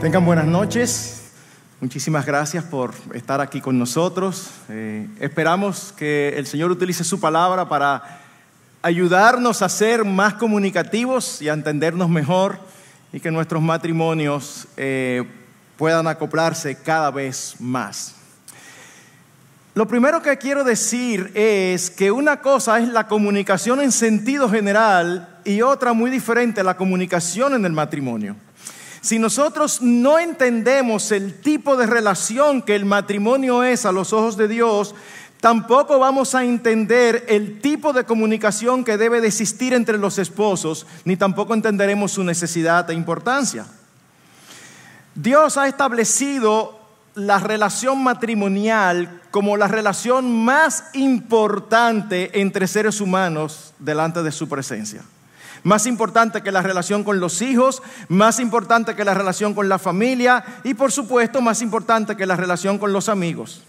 Tengan buenas noches. Muchísimas gracias por estar aquí con nosotros. Eh, esperamos que el Señor utilice su palabra para ayudarnos a ser más comunicativos y a entendernos mejor y que nuestros matrimonios eh, puedan acoplarse cada vez más. Lo primero que quiero decir es que una cosa es la comunicación en sentido general y otra muy diferente, la comunicación en el matrimonio. Si nosotros no entendemos el tipo de relación que el matrimonio es a los ojos de Dios, tampoco vamos a entender el tipo de comunicación que debe existir entre los esposos, ni tampoco entenderemos su necesidad e importancia. Dios ha establecido la relación matrimonial como la relación más importante entre seres humanos delante de su presencia. Más importante que la relación con los hijos, más importante que la relación con la familia y por supuesto más importante que la relación con los amigos.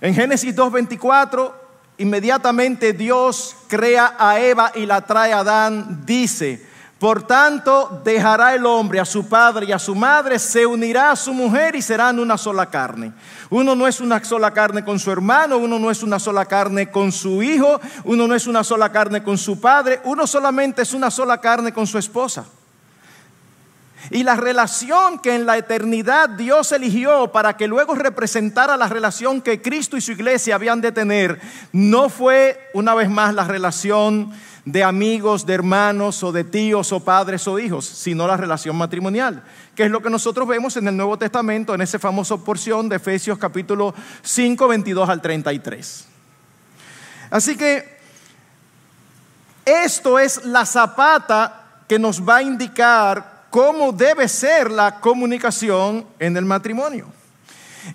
En Génesis 2.24, inmediatamente Dios crea a Eva y la trae a Adán, dice, por tanto, dejará el hombre a su padre y a su madre, se unirá a su mujer y serán una sola carne. Uno no es una sola carne con su hermano, uno no es una sola carne con su hijo, uno no es una sola carne con su padre, uno solamente es una sola carne con su esposa. Y la relación que en la eternidad Dios eligió para que luego representara la relación que Cristo y su iglesia habían de tener, no fue una vez más la relación de amigos, de hermanos o de tíos o padres o hijos, sino la relación matrimonial, que es lo que nosotros vemos en el Nuevo Testamento, en esa famosa porción de Efesios capítulo 5, 22 al 33. Así que esto es la zapata que nos va a indicar cómo debe ser la comunicación en el matrimonio.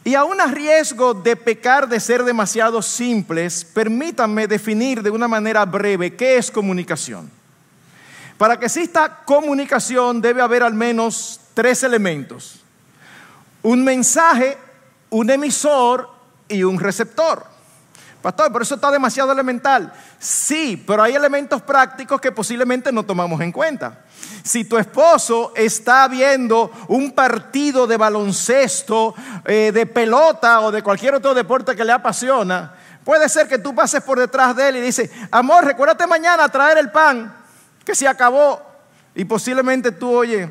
Y aún a riesgo de pecar de ser demasiado simples, permítanme definir de una manera breve qué es comunicación. Para que exista comunicación debe haber al menos tres elementos. Un mensaje, un emisor y un receptor. Pastor, por eso está demasiado elemental. Sí, pero hay elementos prácticos que posiblemente no tomamos en cuenta. Si tu esposo está viendo un partido de baloncesto, eh, de pelota o de cualquier otro deporte que le apasiona, puede ser que tú pases por detrás de él y dices, amor, recuérdate mañana traer el pan, que se acabó. Y posiblemente tú oyes,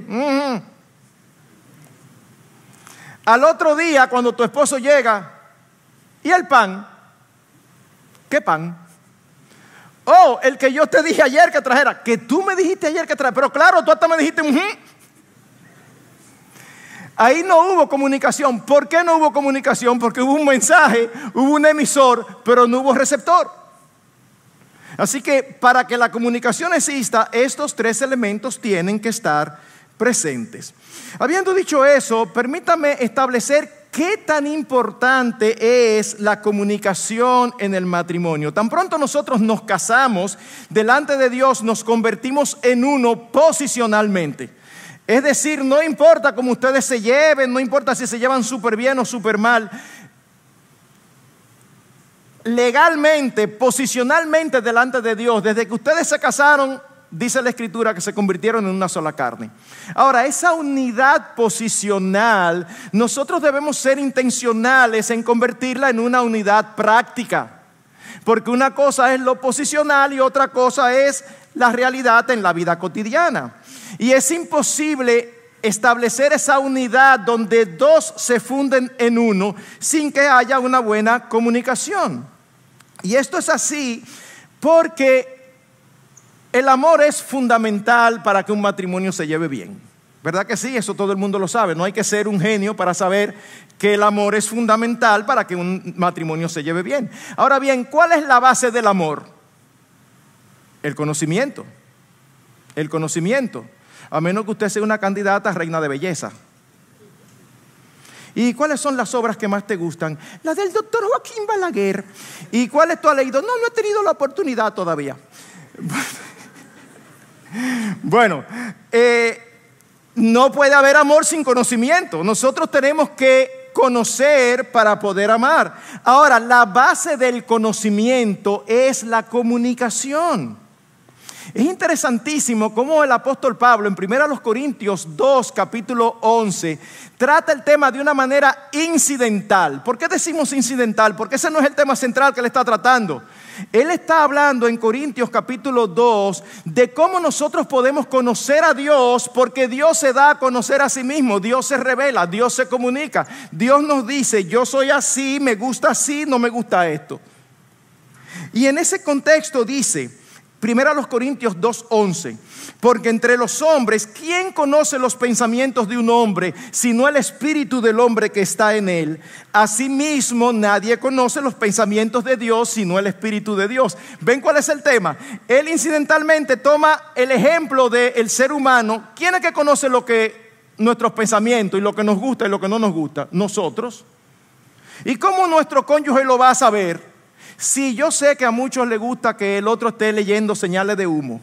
al otro día cuando tu esposo llega, ¿y el pan? ¿Qué pan? Oh, el que yo te dije ayer que trajera, que tú me dijiste ayer que trajera, pero claro, tú hasta me dijiste, un. ahí no hubo comunicación. ¿Por qué no hubo comunicación? Porque hubo un mensaje, hubo un emisor, pero no hubo receptor. Así que para que la comunicación exista, estos tres elementos tienen que estar presentes. Habiendo dicho eso, permítame establecer ¿Qué tan importante es la comunicación en el matrimonio? Tan pronto nosotros nos casamos, delante de Dios nos convertimos en uno posicionalmente. Es decir, no importa cómo ustedes se lleven, no importa si se llevan súper bien o súper mal. Legalmente, posicionalmente delante de Dios, desde que ustedes se casaron, dice la escritura que se convirtieron en una sola carne. Ahora, esa unidad posicional, nosotros debemos ser intencionales en convertirla en una unidad práctica. Porque una cosa es lo posicional y otra cosa es la realidad en la vida cotidiana. Y es imposible establecer esa unidad donde dos se funden en uno sin que haya una buena comunicación. Y esto es así porque el amor es fundamental para que un matrimonio se lleve bien. ¿Verdad que sí? Eso todo el mundo lo sabe. No hay que ser un genio para saber que el amor es fundamental para que un matrimonio se lleve bien. Ahora bien, ¿cuál es la base del amor? El conocimiento. El conocimiento. A menos que usted sea una candidata a reina de belleza. ¿Y cuáles son las obras que más te gustan? La del doctor Joaquín Balaguer. ¿Y cuáles tú has leído? No, no he tenido la oportunidad todavía. Bueno, eh, no puede haber amor sin conocimiento. Nosotros tenemos que conocer para poder amar. Ahora, la base del conocimiento es la comunicación. Es interesantísimo cómo el apóstol Pablo en 1 Corintios 2, capítulo 11, trata el tema de una manera incidental. ¿Por qué decimos incidental? Porque ese no es el tema central que él está tratando. Él está hablando en Corintios capítulo 2 de cómo nosotros podemos conocer a Dios porque Dios se da a conocer a sí mismo, Dios se revela, Dios se comunica, Dios nos dice, yo soy así, me gusta así, no me gusta esto. Y en ese contexto dice, Primero a los Corintios 2:11. Porque entre los hombres, ¿quién conoce los pensamientos de un hombre sino el espíritu del hombre que está en él? Asimismo, nadie conoce los pensamientos de Dios sino el espíritu de Dios. ¿Ven cuál es el tema? Él incidentalmente toma el ejemplo del ser humano. ¿Quién es que conoce lo que nuestros pensamientos y lo que nos gusta y lo que no nos gusta? Nosotros. ¿Y cómo nuestro cónyuge lo va a saber? Si sí, yo sé que a muchos les gusta que el otro esté leyendo señales de humo.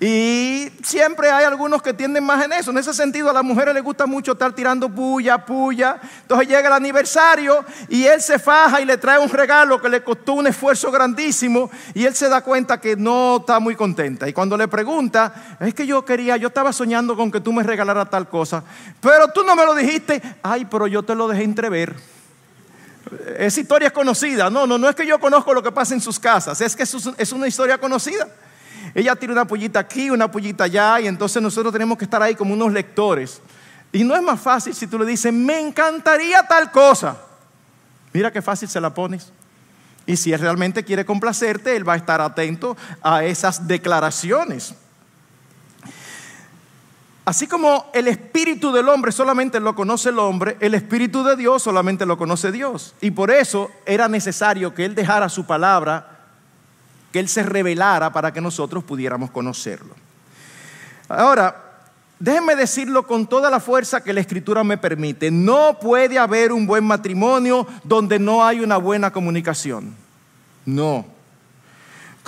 Y siempre hay algunos que tienden más en eso. En ese sentido, a las mujeres les gusta mucho estar tirando puya, puya. Entonces llega el aniversario y él se faja y le trae un regalo que le costó un esfuerzo grandísimo. Y él se da cuenta que no está muy contenta. Y cuando le pregunta, es que yo quería, yo estaba soñando con que tú me regalaras tal cosa. Pero tú no me lo dijiste. Ay, pero yo te lo dejé entrever. Es historia conocida. No, no, no es que yo conozco lo que pasa en sus casas, es que es una historia conocida. Ella tira una pollita aquí, una pollita allá, y entonces nosotros tenemos que estar ahí como unos lectores. Y no es más fácil si tú le dices, me encantaría tal cosa. Mira qué fácil se la pones. Y si él realmente quiere complacerte, él va a estar atento a esas declaraciones. Así como el espíritu del hombre solamente lo conoce el hombre, el espíritu de Dios solamente lo conoce Dios. Y por eso era necesario que Él dejara su palabra, que Él se revelara para que nosotros pudiéramos conocerlo. Ahora, déjenme decirlo con toda la fuerza que la escritura me permite. No puede haber un buen matrimonio donde no hay una buena comunicación. No.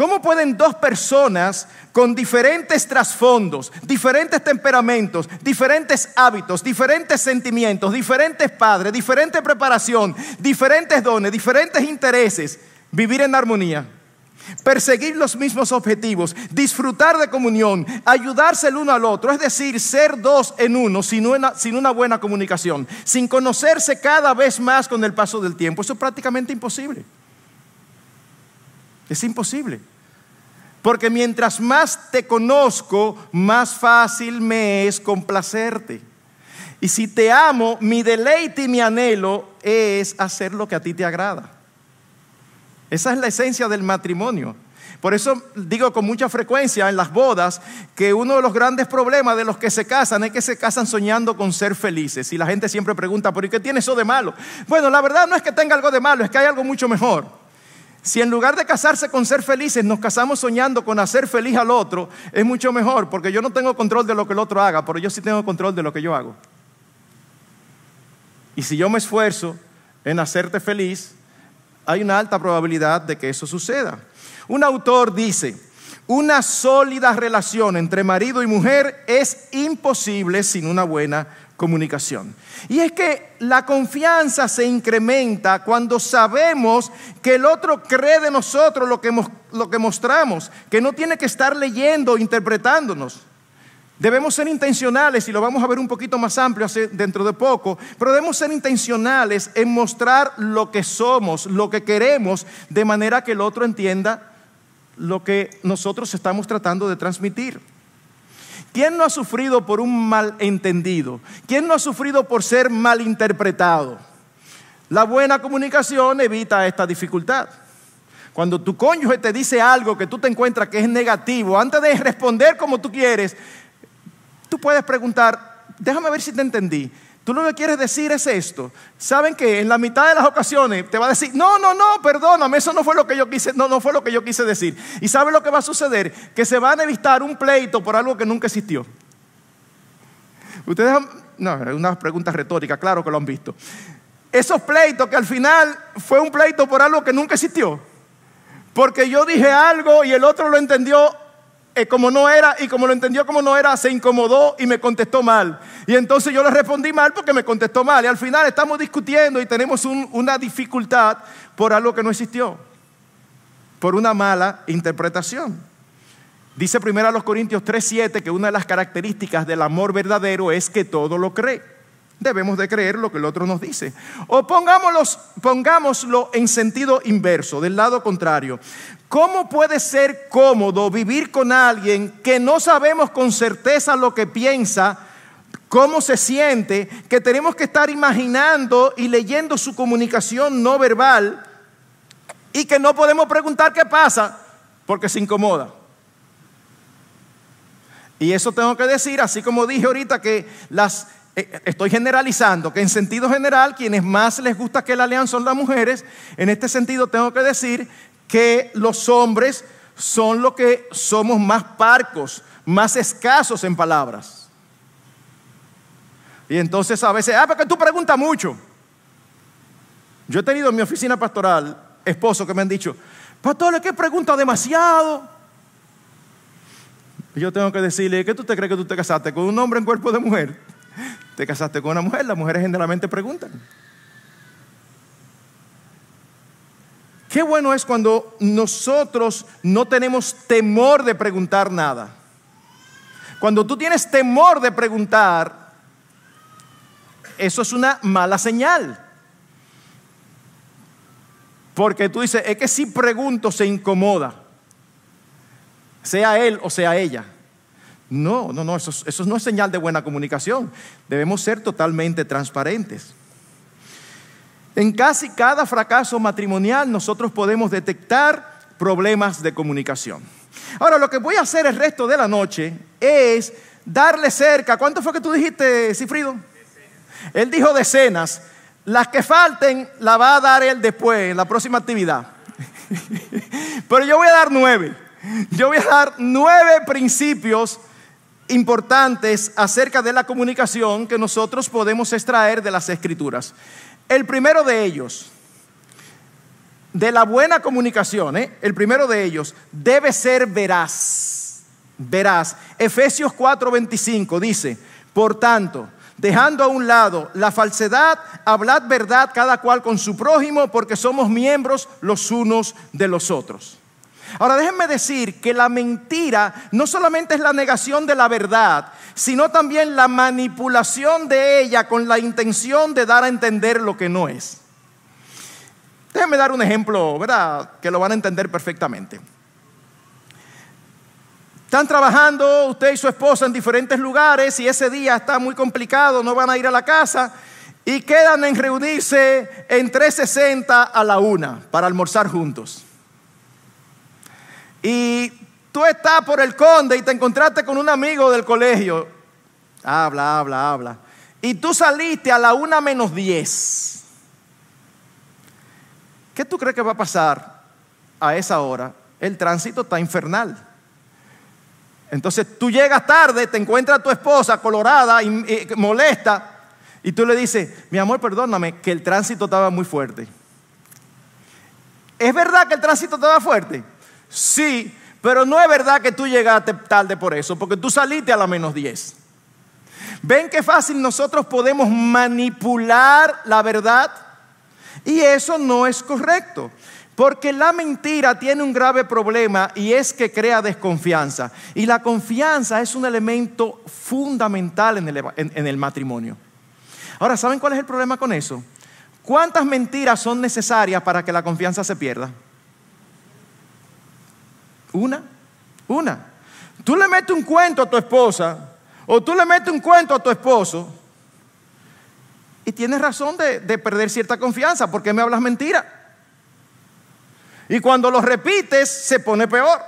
¿Cómo pueden dos personas con diferentes trasfondos, diferentes temperamentos, diferentes hábitos, diferentes sentimientos, diferentes padres, diferente preparación, diferentes dones, diferentes intereses, vivir en armonía? Perseguir los mismos objetivos, disfrutar de comunión, ayudarse el uno al otro, es decir, ser dos en uno sin una, sin una buena comunicación, sin conocerse cada vez más con el paso del tiempo. Eso es prácticamente imposible. Es imposible. Porque mientras más te conozco, más fácil me es complacerte. Y si te amo, mi deleite y mi anhelo es hacer lo que a ti te agrada. Esa es la esencia del matrimonio. Por eso digo con mucha frecuencia en las bodas que uno de los grandes problemas de los que se casan es que se casan soñando con ser felices. Y la gente siempre pregunta, ¿por qué tiene eso de malo? Bueno, la verdad no es que tenga algo de malo, es que hay algo mucho mejor. Si en lugar de casarse con ser felices nos casamos soñando con hacer feliz al otro, es mucho mejor, porque yo no tengo control de lo que el otro haga, pero yo sí tengo control de lo que yo hago. Y si yo me esfuerzo en hacerte feliz, hay una alta probabilidad de que eso suceda. Un autor dice, una sólida relación entre marido y mujer es imposible sin una buena comunicación. Y es que la confianza se incrementa cuando sabemos que el otro cree de nosotros lo que, lo que mostramos, que no tiene que estar leyendo, o interpretándonos. Debemos ser intencionales, y lo vamos a ver un poquito más amplio dentro de poco, pero debemos ser intencionales en mostrar lo que somos, lo que queremos, de manera que el otro entienda lo que nosotros estamos tratando de transmitir. ¿Quién no ha sufrido por un malentendido? ¿Quién no ha sufrido por ser malinterpretado? La buena comunicación evita esta dificultad. Cuando tu cónyuge te dice algo que tú te encuentras que es negativo, antes de responder como tú quieres, tú puedes preguntar, déjame ver si te entendí. Tú lo que quieres decir es esto. ¿Saben que En la mitad de las ocasiones te va a decir, no, no, no, perdóname, eso no fue lo que yo quise, no, no fue lo que yo quise decir. ¿Y saben lo que va a suceder? Que se va a evitar un pleito por algo que nunca existió. Ustedes han, no, unas preguntas retóricas, claro que lo han visto. Esos pleitos que al final fue un pleito por algo que nunca existió. Porque yo dije algo y el otro lo entendió eh, como no era y como lo entendió como no era, se incomodó y me contestó mal. Y entonces yo le respondí mal porque me contestó mal. Y al final estamos discutiendo y tenemos una dificultad por algo que no existió, por una mala interpretación. Dice primero a los Corintios 3:7 que una de las características del amor verdadero es que todo lo cree. Debemos de creer lo que el otro nos dice. O pongámoslo en sentido inverso, del lado contrario. ¿Cómo puede ser cómodo vivir con alguien que no sabemos con certeza lo que piensa, cómo se siente, que tenemos que estar imaginando y leyendo su comunicación no verbal y que no podemos preguntar qué pasa porque se incomoda? Y eso tengo que decir, así como dije ahorita que las eh, eh, estoy generalizando, que en sentido general quienes más les gusta que la lean son las mujeres, en este sentido tengo que decir que los hombres son los que somos más parcos, más escasos en palabras. Y entonces a veces, ah, porque tú preguntas mucho. Yo he tenido en mi oficina pastoral esposos que me han dicho, pastor, es que pregunta demasiado. Y yo tengo que decirle, ¿qué tú te crees que tú te casaste con un hombre en cuerpo de mujer? Te casaste con una mujer, las mujeres generalmente preguntan. Qué bueno es cuando nosotros no tenemos temor de preguntar nada. Cuando tú tienes temor de preguntar, eso es una mala señal. Porque tú dices, es que si pregunto se incomoda, sea él o sea ella. No, no, no, eso, eso no es señal de buena comunicación. Debemos ser totalmente transparentes. En casi cada fracaso matrimonial nosotros podemos detectar problemas de comunicación. Ahora, lo que voy a hacer el resto de la noche es darle cerca. ¿Cuánto fue que tú dijiste, Cifrido? Él dijo decenas. Las que falten la va a dar él después, en la próxima actividad. Pero yo voy a dar nueve. Yo voy a dar nueve principios importantes acerca de la comunicación que nosotros podemos extraer de las escrituras. El primero de ellos, de la buena comunicación, ¿eh? el primero de ellos debe ser veraz. Veraz. Efesios 4:25 dice, por tanto, dejando a un lado la falsedad, hablad verdad cada cual con su prójimo, porque somos miembros los unos de los otros. Ahora déjenme decir que la mentira no solamente es la negación de la verdad, sino también la manipulación de ella con la intención de dar a entender lo que no es. Déjenme dar un ejemplo, ¿verdad? Que lo van a entender perfectamente. Están trabajando usted y su esposa en diferentes lugares y ese día está muy complicado, no van a ir a la casa y quedan en reunirse en 360 a la una para almorzar juntos. Y tú estás por el conde y te encontraste con un amigo del colegio. Habla, habla, habla. Y tú saliste a la una menos diez ¿Qué tú crees que va a pasar a esa hora? El tránsito está infernal. Entonces tú llegas tarde, te encuentra tu esposa colorada y, y, molesta, y tú le dices, mi amor, perdóname, que el tránsito estaba muy fuerte. ¿Es verdad que el tránsito estaba fuerte? Sí, pero no es verdad que tú llegaste tarde por eso, porque tú saliste a la menos 10. ¿Ven qué fácil nosotros podemos manipular la verdad? Y eso no es correcto. Porque la mentira tiene un grave problema y es que crea desconfianza. Y la confianza es un elemento fundamental en el matrimonio. Ahora, ¿saben cuál es el problema con eso? ¿Cuántas mentiras son necesarias para que la confianza se pierda? Una, una. Tú le metes un cuento a tu esposa o tú le metes un cuento a tu esposo y tienes razón de, perder cierta confianza porque me hablas mentira. Y cuando lo repites se pone peor.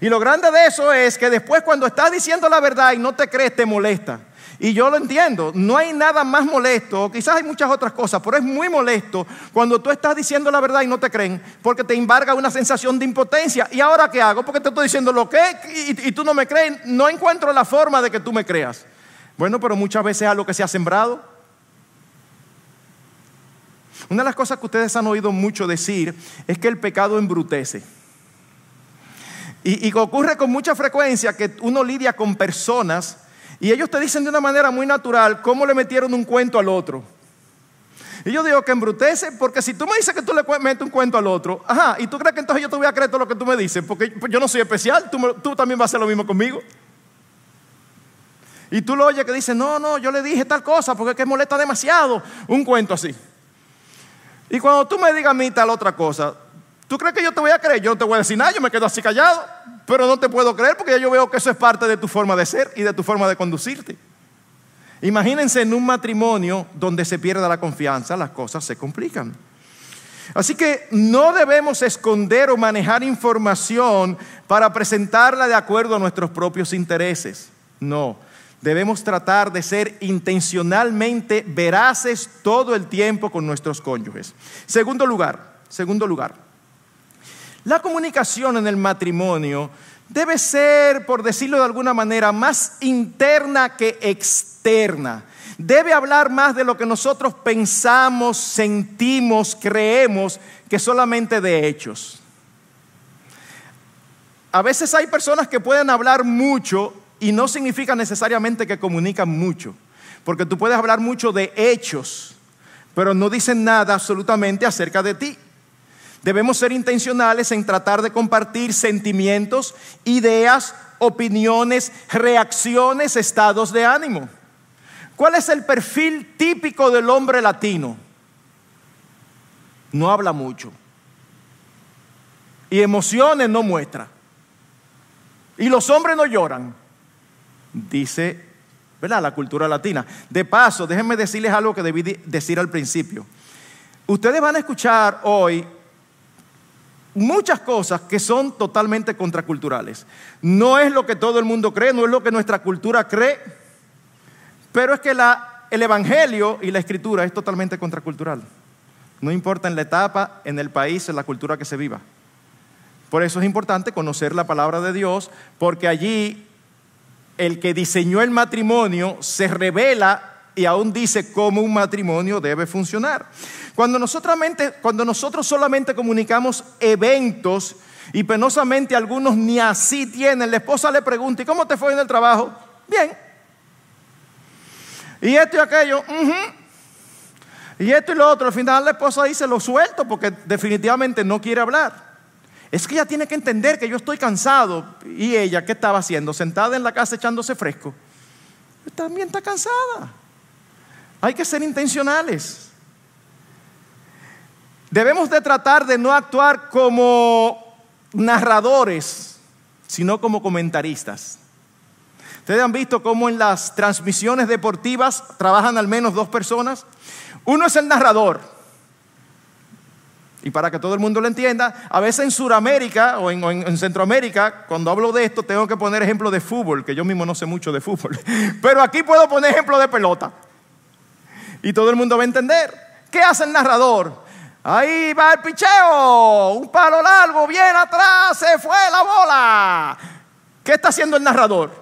Y lo grande de eso es que después cuando estás diciendo la verdad y no te crees te molesta. Y yo lo entiendo, no hay nada más molesto, quizás hay muchas otras cosas, pero es muy molesto cuando tú estás diciendo la verdad y no te creen, porque te embarga una sensación de impotencia. ¿Y ahora qué hago? Porque te estoy diciendo lo que y, tú no me crees, no encuentro la forma de que tú me creas. Bueno, pero muchas veces a lo que se ha sembrado. Una de las cosas que ustedes han oído mucho decir es que el pecado embrutece. Y, y ocurre con mucha frecuencia que uno lidia con personas y ellos te dicen de una manera muy natural cómo le metieron un cuento al otro. Y yo digo que embrutece, porque si tú me dices que tú le metes un cuento al otro, ajá, y tú crees que entonces yo te voy a creer todo lo que tú me dices, porque pues yo no soy especial, tú, también vas a hacer lo mismo conmigo. Y tú lo oyes que dice, no, no, yo le dije tal cosa, porque es que molesta demasiado un cuento así. Y cuando tú me digas a mí tal otra cosa, ¿tú crees que yo te voy a creer? Yo no te voy a decir nada, yo me quedo así callado. Pero no te puedo creer porque yo veo que eso es parte de tu forma de ser y de tu forma de conducirte. Imagínense en un matrimonio donde se pierda la confianza, las cosas se complican. Así que no debemos esconder o manejar información para presentarla de acuerdo a nuestros propios intereses. No, debemos tratar de ser intencionalmente veraces todo el tiempo con nuestros cónyuges. Segundo lugar, segundo lugar, la comunicación en el matrimonio debe ser, por decirlo de alguna manera, más interna que externa. Debe hablar más de lo que nosotros pensamos, sentimos, creemos, que solamente de hechos. A veces hay personas que pueden hablar mucho y no significa necesariamente que comunican mucho, porque tú puedes hablar mucho de hechos, pero no dicen nada absolutamente acerca de ti. Debemos ser intencionales en tratar de compartir sentimientos, ideas, opiniones, reacciones, estados de ánimo. ¿Cuál es el perfil típico del hombre latino? No habla mucho. Y emociones no muestra. Y los hombres no lloran. Dice, ¿verdad? La cultura latina. De paso, déjenme decirles algo que debí decir al principio. Ustedes van a escuchar hoy muchas cosas que son totalmente contraculturales. No es lo que todo el mundo cree, no es lo que nuestra cultura cree, pero es que la, el Evangelio y la Escritura es totalmente contracultural. No importa en la etapa, en el país, en la cultura que se viva. Por eso es importante conocer la palabra de Dios, porque allí el que diseñó el matrimonio se revela y aún dice cómo un matrimonio debe funcionar. Cuando nosotros, cuando nosotros solamente comunicamos eventos y penosamente algunos ni así tienen, la esposa le pregunta, ¿y cómo te fue en el trabajo? Bien. Y esto y aquello, y esto y lo otro. Al final la esposa dice, lo suelto porque definitivamente no quiere hablar. Es que ella tiene que entender que yo estoy cansado. ¿Y ella qué estaba haciendo? Sentada en la casa echándose fresco. También está cansada. Hay que ser intencionales. Debemos de tratar de no actuar como narradores, sino como comentaristas. Ustedes han visto cómo en las transmisiones deportivas trabajan al menos dos personas. Uno es el narrador. Y para que todo el mundo lo entienda, a veces en Sudamérica o en, en Centroamérica, cuando hablo de esto, tengo que poner ejemplo de fútbol, que yo mismo no sé mucho de fútbol. Pero aquí puedo poner ejemplo de pelota y todo el mundo va a entender. ¿Qué hace el narrador? Ahí va el picheo, un palo largo, bien atrás, se fue la bola. ¿Qué está haciendo el narrador?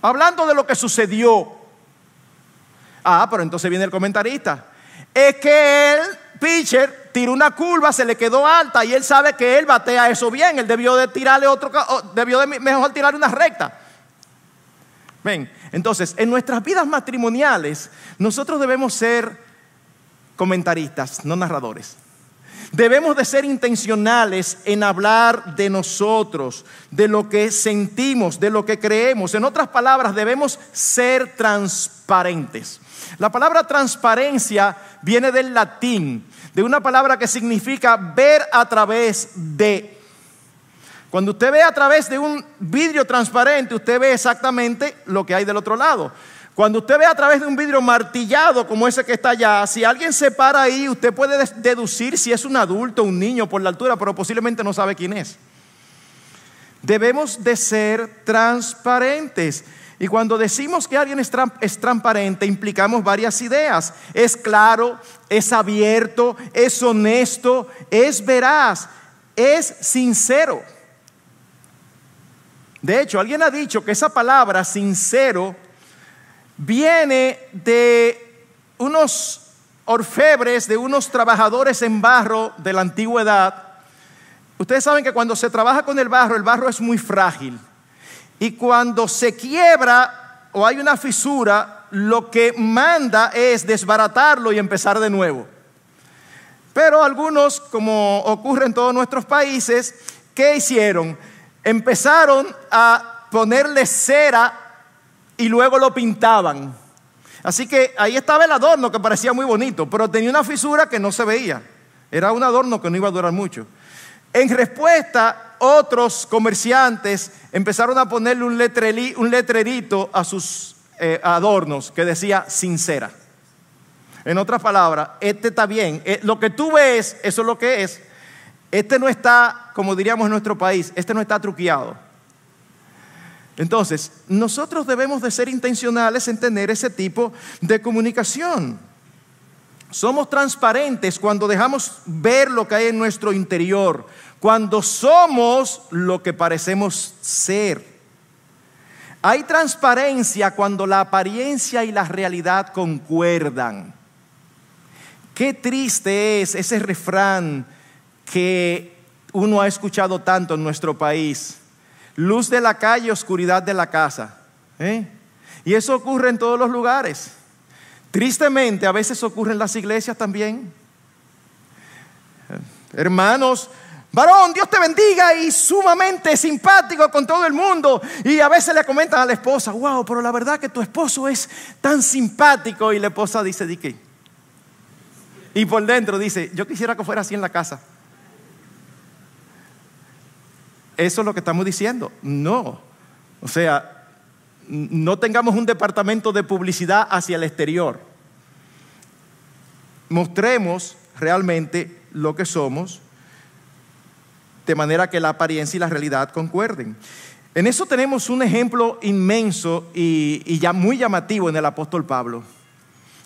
Hablando de lo que sucedió. Ah, pero entonces viene el comentarista. Es que el pitcher tiró una curva, se le quedó alta y él sabe que él batea eso bien. Él debió de tirarle otro, debió de mejor tirarle una recta entonces, en nuestras vidas matrimoniales, nosotros debemos ser comentaristas, no narradores. Debemos de ser intencionales en hablar de nosotros, de lo que sentimos, de lo que creemos. En otras palabras, debemos ser transparentes. La palabra transparencia viene del latín, de una palabra que significa ver a través de cuando usted ve a través de un vidrio transparente, usted ve exactamente lo que hay del otro lado. Cuando usted ve a través de un vidrio martillado como ese que está allá, si alguien se para ahí, usted puede deducir si es un adulto o un niño por la altura, pero posiblemente no sabe quién es. Debemos de ser transparentes. Y cuando decimos que alguien es, es transparente, implicamos varias ideas. Es claro, es abierto, es honesto, es veraz, es sincero. De hecho, alguien ha dicho que esa palabra sincero viene de unos orfebres, de unos trabajadores en barro de la antigüedad. Ustedes saben que cuando se trabaja con el barro, el barro es muy frágil. Y cuando se quiebra o hay una fisura, lo que manda es desbaratarlo y empezar de nuevo. Pero algunos, como ocurre en todos nuestros países, ¿qué hicieron? empezaron a ponerle cera y luego lo pintaban. Así que ahí estaba el adorno que parecía muy bonito, pero tenía una fisura que no se veía. Era un adorno que no iba a durar mucho. En respuesta, otros comerciantes empezaron a ponerle un, letrerito a sus eh, adornos que decía sincera. En otras palabras, este está bien. Eh, lo que tú ves, eso es lo que es. Este no está, como diríamos en nuestro país, este no está truqueado. Entonces, nosotros debemos de ser intencionales en tener ese tipo de comunicación. Somos transparentes cuando dejamos ver lo que hay en nuestro interior, cuando somos lo que parecemos ser. Hay transparencia cuando la apariencia y la realidad concuerdan. Qué triste es ese refrán que uno ha escuchado tanto en nuestro país. Luz de la calle, oscuridad de la casa. ¿eh? Y eso ocurre en todos los lugares. Tristemente, a veces ocurre en las iglesias también. Hermanos, varón, Dios te bendiga y sumamente simpático con todo el mundo. Y a veces le comentan a la esposa, wow, pero la verdad que tu esposo es tan simpático. Y la esposa dice, ¿de qué? Y por dentro dice, yo quisiera que fuera así en la casa. Eso es lo que estamos diciendo. No. O sea, no tengamos un departamento de publicidad hacia el exterior. Mostremos realmente lo que somos de manera que la apariencia y la realidad concuerden. En eso tenemos un ejemplo inmenso y, ya muy llamativo en el apóstol Pablo.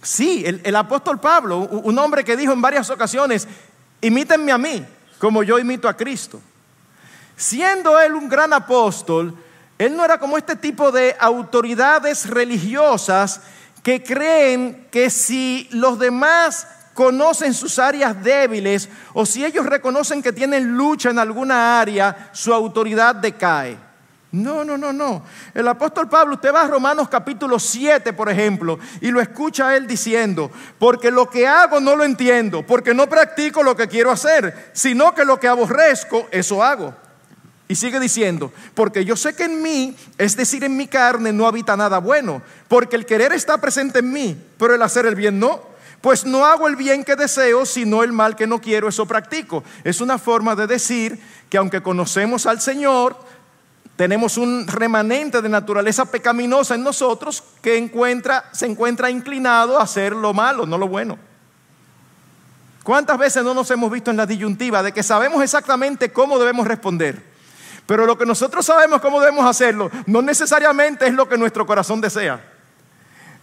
Sí, el, el, apóstol Pablo, un hombre que dijo en varias ocasiones, imítenme a mí como yo imito a Cristo. Siendo él un gran apóstol, él no era como este tipo de autoridades religiosas que creen que si los demás conocen sus áreas débiles o si ellos reconocen que tienen lucha en alguna área, su autoridad decae. No, no, no, no. El apóstol Pablo, usted va a Romanos capítulo 7, por ejemplo, y lo escucha él diciendo, porque lo que hago no lo entiendo, porque no practico lo que quiero hacer, sino que lo que aborrezco, eso hago. Y sigue diciendo, porque yo sé que en mí, es decir, en mi carne, no habita nada bueno, porque el querer está presente en mí, pero el hacer el bien no. Pues no hago el bien que deseo, sino el mal que no quiero, eso practico. Es una forma de decir que aunque conocemos al Señor, tenemos un remanente de naturaleza pecaminosa en nosotros que encuentra, se encuentra inclinado a hacer lo malo, no lo bueno. ¿Cuántas veces no nos hemos visto en la disyuntiva de que sabemos exactamente cómo debemos responder? Pero lo que nosotros sabemos cómo debemos hacerlo no necesariamente es lo que nuestro corazón desea.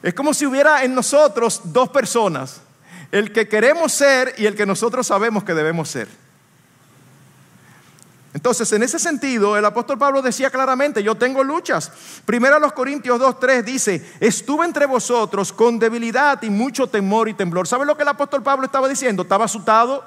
Es como si hubiera en nosotros dos personas, el que queremos ser y el que nosotros sabemos que debemos ser. Entonces, en ese sentido, el apóstol Pablo decía claramente, yo tengo luchas. Primero los Corintios 2.3 dice, estuve entre vosotros con debilidad y mucho temor y temblor. ¿Sabe lo que el apóstol Pablo estaba diciendo? Estaba asustado,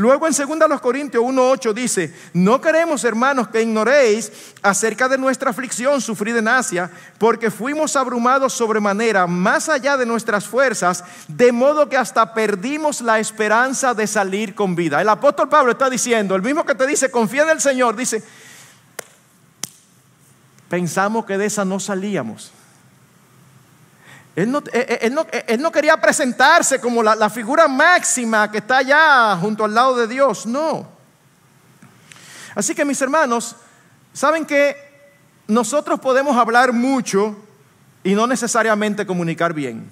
Luego en 2 Corintios 1.8 dice, no queremos hermanos que ignoréis acerca de nuestra aflicción sufrida en Asia, porque fuimos abrumados sobremanera, más allá de nuestras fuerzas, de modo que hasta perdimos la esperanza de salir con vida. El apóstol Pablo está diciendo, el mismo que te dice, confía en el Señor, dice, pensamos que de esa no salíamos. Eh, eh, eh, él no, quería presentarse como la, la, figura máxima que está allá junto al lado de Dios, no. Así que mis hermanos, saben que nosotros podemos hablar mucho y no necesariamente comunicar bien.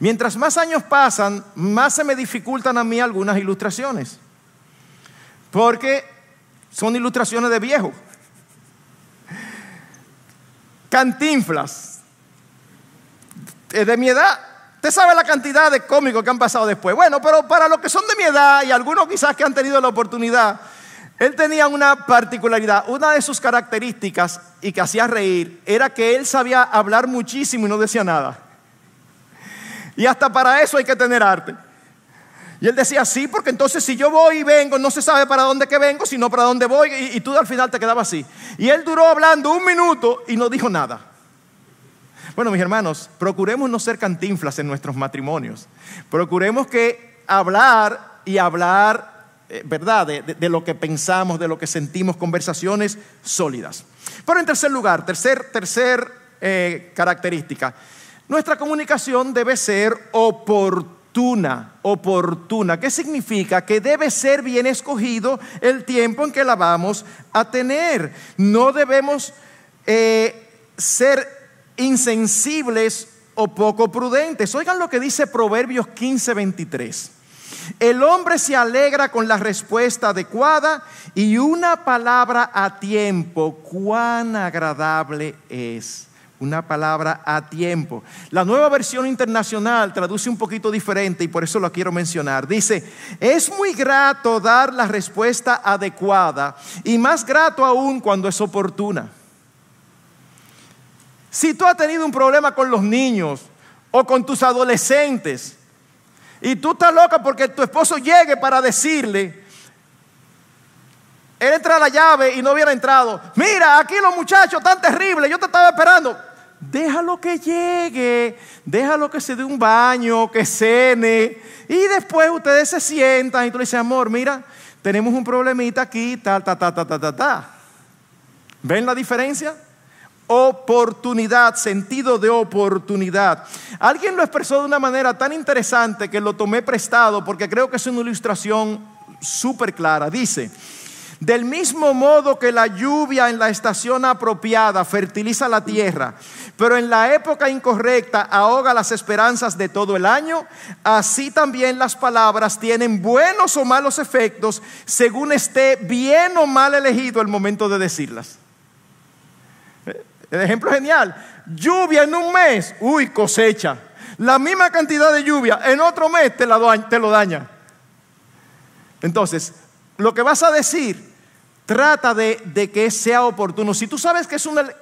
Mientras más años pasan, más se me dificultan a mí algunas ilustraciones, porque son ilustraciones de viejo. Cantinflas. Eh, de mi edad, usted sabe la cantidad de cómicos que han pasado después. Bueno, pero para los que son de mi edad y algunos quizás que han tenido la oportunidad, él tenía una particularidad. Una de sus características y que hacía reír era que él sabía hablar muchísimo y no decía nada. Y hasta para eso hay que tener arte. Y él decía, sí, porque entonces si yo voy y vengo, no se sabe para dónde que vengo, sino para dónde voy. Y, tú al final te quedabas así. Y él duró hablando un minuto y no dijo nada. Bueno, mis hermanos, procuremos no ser cantinflas en nuestros matrimonios. Procuremos que hablar y hablar, eh, ¿verdad? De, lo que pensamos, de lo que sentimos, conversaciones sólidas. Pero en tercer lugar, tercer, eh, característica, nuestra comunicación debe ser oportuna oportuna, oportuna. ¿Qué significa? Que debe ser bien escogido el tiempo en que la vamos a tener. No debemos eh, ser insensibles o poco prudentes. Oigan lo que dice Proverbios 15, 23. El hombre se alegra con la respuesta adecuada y una palabra a tiempo, cuán agradable es una palabra a tiempo. La nueva versión internacional traduce un poquito diferente y por eso lo quiero mencionar. Dice, es muy grato dar la respuesta adecuada y más grato aún cuando es oportuna. Si tú has tenido un problema con los niños o con tus adolescentes y tú estás loca porque tu esposo llegue para decirle, él entra a la llave y no hubiera entrado, mira, aquí los muchachos tan terribles, yo te estaba esperando. Déjalo que llegue, déjalo que se dé un baño, que cene. Y después ustedes se sientan y tú le dices, amor, mira, tenemos un problemita aquí, ta, ta, ta, ta, ta, ta, ta. ¿Ven la diferencia? Oportunidad, sentido de oportunidad. Alguien lo expresó de una manera tan interesante que lo tomé prestado porque creo que es una ilustración súper clara. Dice, del mismo modo que la lluvia en la estación apropiada fertiliza la tierra, pero en la época incorrecta ahoga las esperanzas de todo el año, así también las palabras tienen buenos o malos efectos según esté bien o mal elegido el momento de decirlas. El eh, ejemplo genial, lluvia en un mes, uy, cosecha. La misma cantidad de lluvia en otro mes te, la, te lo daña. Entonces, lo que vas a decir Trata de, que sea oportuno. Si tú sabes que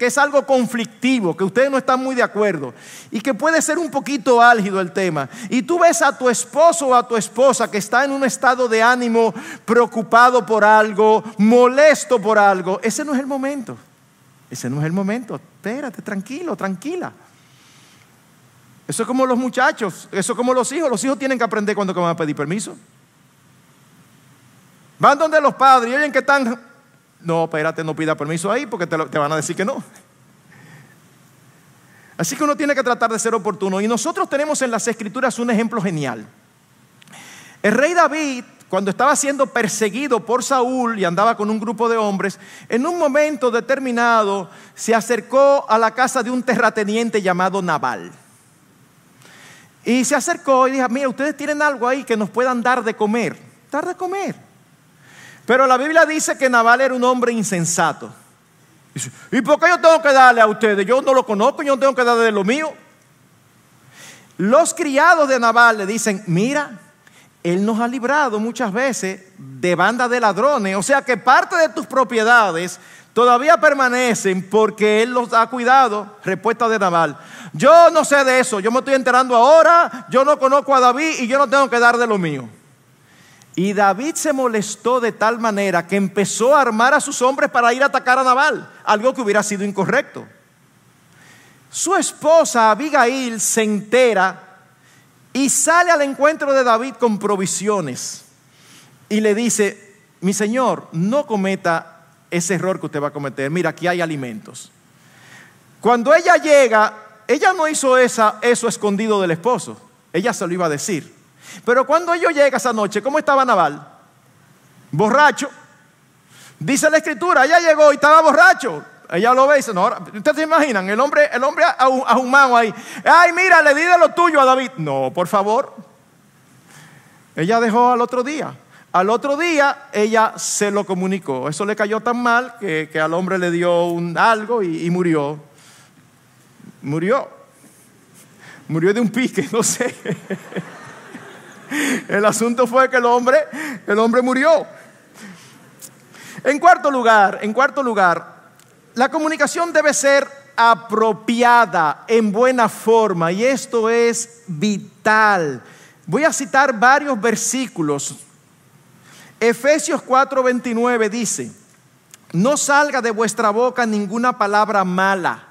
es, algo conflictivo, que ustedes no están muy de acuerdo y que puede ser un poquito álgido el tema, y tú ves a tu esposo o a tu esposa que está en un estado de ánimo preocupado por algo, molesto por algo, ese no es el momento. Ese no es el momento. Espérate, tranquilo, tranquila. Eso es como los muchachos, eso es como los hijos. Los hijos tienen que aprender cuando van a pedir permiso. Van donde los padres y oyen que están no, espérate, no pida permiso ahí porque te, van a decir que no. Así que uno tiene que tratar de ser oportuno. Y nosotros tenemos en las escrituras un ejemplo genial. El rey David, cuando estaba siendo perseguido por Saúl y andaba con un grupo de hombres, en un momento determinado se acercó a la casa de un terrateniente llamado Nabal. Y se acercó y dijo, mira, ustedes tienen algo ahí que nos puedan dar de comer. Dar de comer. Pero la Biblia dice que Naval era un hombre insensato. ¿y por qué yo tengo que darle a ustedes? Yo no lo conozco, yo no tengo que darle de lo mío. Los criados de Naval le dicen, mira, él nos ha librado muchas veces de bandas de ladrones, o sea que parte de tus propiedades todavía permanecen porque Él los ha cuidado. Respuesta de Naval. Yo no sé de eso, yo me estoy enterando ahora, yo no conozco a David y yo no tengo que dar de lo mío. Y David se molestó de tal manera que empezó a armar a sus hombres para ir a atacar a Nabal, algo que hubiera sido incorrecto. Su esposa Abigail se entera y sale al encuentro de David con provisiones y le dice, mi señor, no cometa ese error que usted va a cometer, mira, aquí hay alimentos. Cuando ella llega, ella no hizo esa, eso escondido del esposo, ella se lo iba a decir. Pero cuando ellos llegan esa noche, ¿cómo estaba Naval? Borracho. Dice la escritura, ella llegó y estaba borracho. Ella lo ve y dice, no, ustedes se imaginan, el hombre, el hombre ahumado ahí. Ay, mira, le di de lo tuyo a David. No, por favor. Ella dejó al otro día. Al otro día ella se lo comunicó. Eso le cayó tan mal que, al hombre le dio un, algo y, y murió. Murió. Murió de un pique, no sé. El asunto fue que el hombre, el hombre murió. En cuarto lugar, en cuarto lugar, la comunicación debe ser apropiada, en buena forma, y esto es vital. Voy a citar varios versículos. Efesios 4:29 dice, no salga de vuestra boca ninguna palabra mala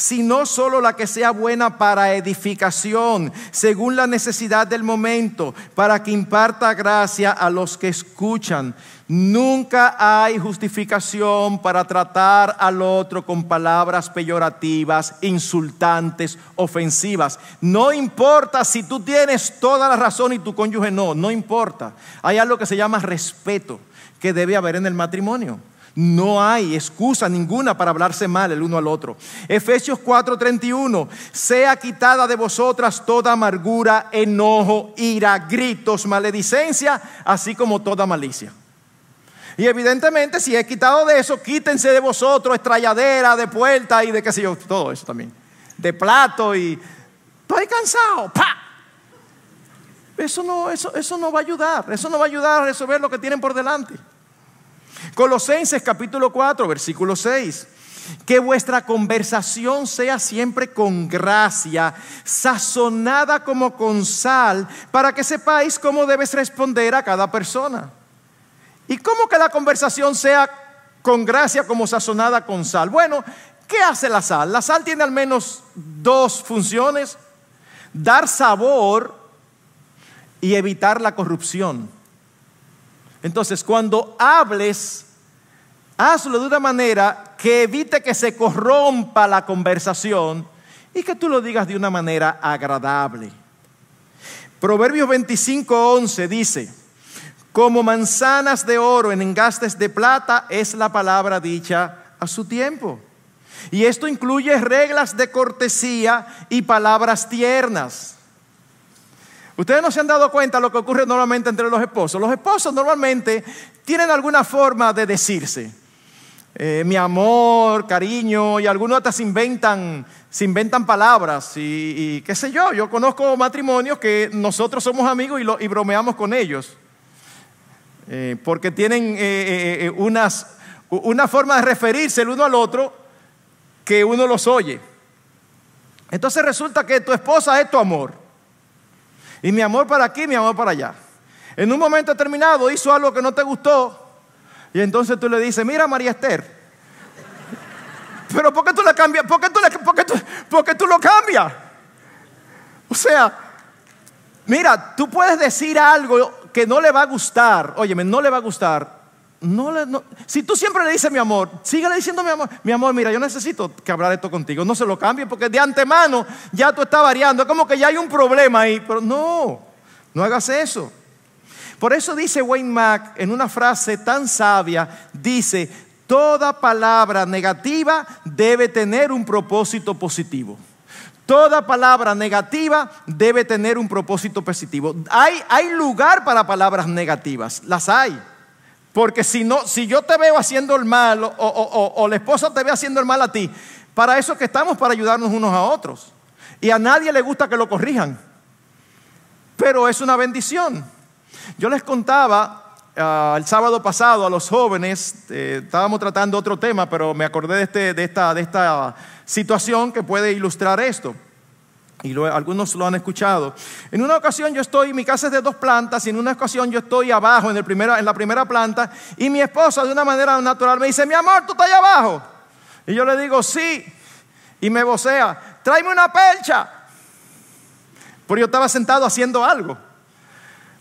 sino solo la que sea buena para edificación, según la necesidad del momento, para que imparta gracia a los que escuchan. Nunca hay justificación para tratar al otro con palabras peyorativas, insultantes, ofensivas. No importa si tú tienes toda la razón y tu cónyuge no, no importa. Hay algo que se llama respeto que debe haber en el matrimonio. No hay excusa ninguna para hablarse mal el uno al otro. Efesios 4:31, sea quitada de vosotras toda amargura, enojo, ira, gritos, maledicencia, así como toda malicia. Y evidentemente, si he quitado de eso, quítense de vosotros estralladera de puerta y de qué sé yo, todo eso también. De plato y estoy cansado, ¡pa! Eso no, eso no va a ayudar, eso no va a ayudar a resolver lo que tienen por delante. Colosenses capítulo 4, versículo 6. Que vuestra conversación sea siempre con gracia, sazonada como con sal, para que sepáis cómo debes responder a cada persona. ¿Y cómo que la conversación sea con gracia como sazonada con sal? Bueno, ¿qué hace la sal? La sal tiene al menos dos funciones, dar sabor y evitar la corrupción. Entonces, cuando hables, hazlo de una manera que evite que se corrompa la conversación y que tú lo digas de una manera agradable. Proverbios 25:11 dice, como manzanas de oro en engastes de plata es la palabra dicha a su tiempo. Y esto incluye reglas de cortesía y palabras tiernas. Ustedes no se han dado cuenta de lo que ocurre normalmente entre los esposos. Los esposos normalmente tienen alguna forma de decirse. Eh, mi amor, cariño, y algunos hasta se inventan, se palabras y, qué sé yo. Yo conozco matrimonios que nosotros somos amigos y, bromeamos con ellos, eh, porque tienen eh, unas, una forma de referirse el uno al otro que uno los oye. Entonces resulta que tu esposa es tu amor y mi amor para aquí, mi amor para allá. En un momento determinado hizo algo que no te gustó. Y entonces tú le dices, mira María Esther. Pero ¿por qué tú le cambias? ¿Por tú, lo cambias? O sea, mira, tú puedes decir algo que no le va a gustar. Óyeme, no le va a gustar si tú siempre le dices mi amor, sígale diciendo mi amor, mi amor, mira, yo necesito que hablar esto contigo, no se lo cambie porque de antemano ya tú estás variando, es como que ya hay un problema ahí, pero no, no hagas eso. Por eso dice Wayne Mack en una frase tan sabia, dice, toda palabra negativa debe tener un propósito positivo. Toda palabra negativa debe tener un propósito positivo. Hay, hay lugar para palabras negativas, las hay. Porque si, no, si yo te veo haciendo el mal o, la esposa te ve haciendo el mal a ti, para eso que estamos, para ayudarnos unos a otros. Y a nadie le gusta que lo corrijan. Pero es una bendición. Yo les contaba ah, el sábado pasado a los jóvenes, eh, estábamos tratando otro tema, pero me acordé este, de, esta, de esta situación que puede ilustrar esto y algunos lo han escuchado. En una ocasión yo estoy, mi casa es de dos plantas, y en una ocasión yo estoy abajo en, el primera, en la primera planta, y mi esposa de una manera natural me dice, mi amor, tú estás abajo. Y yo le digo, sí, y me vocea, tráeme una percha. Porque yo estaba sentado haciendo algo.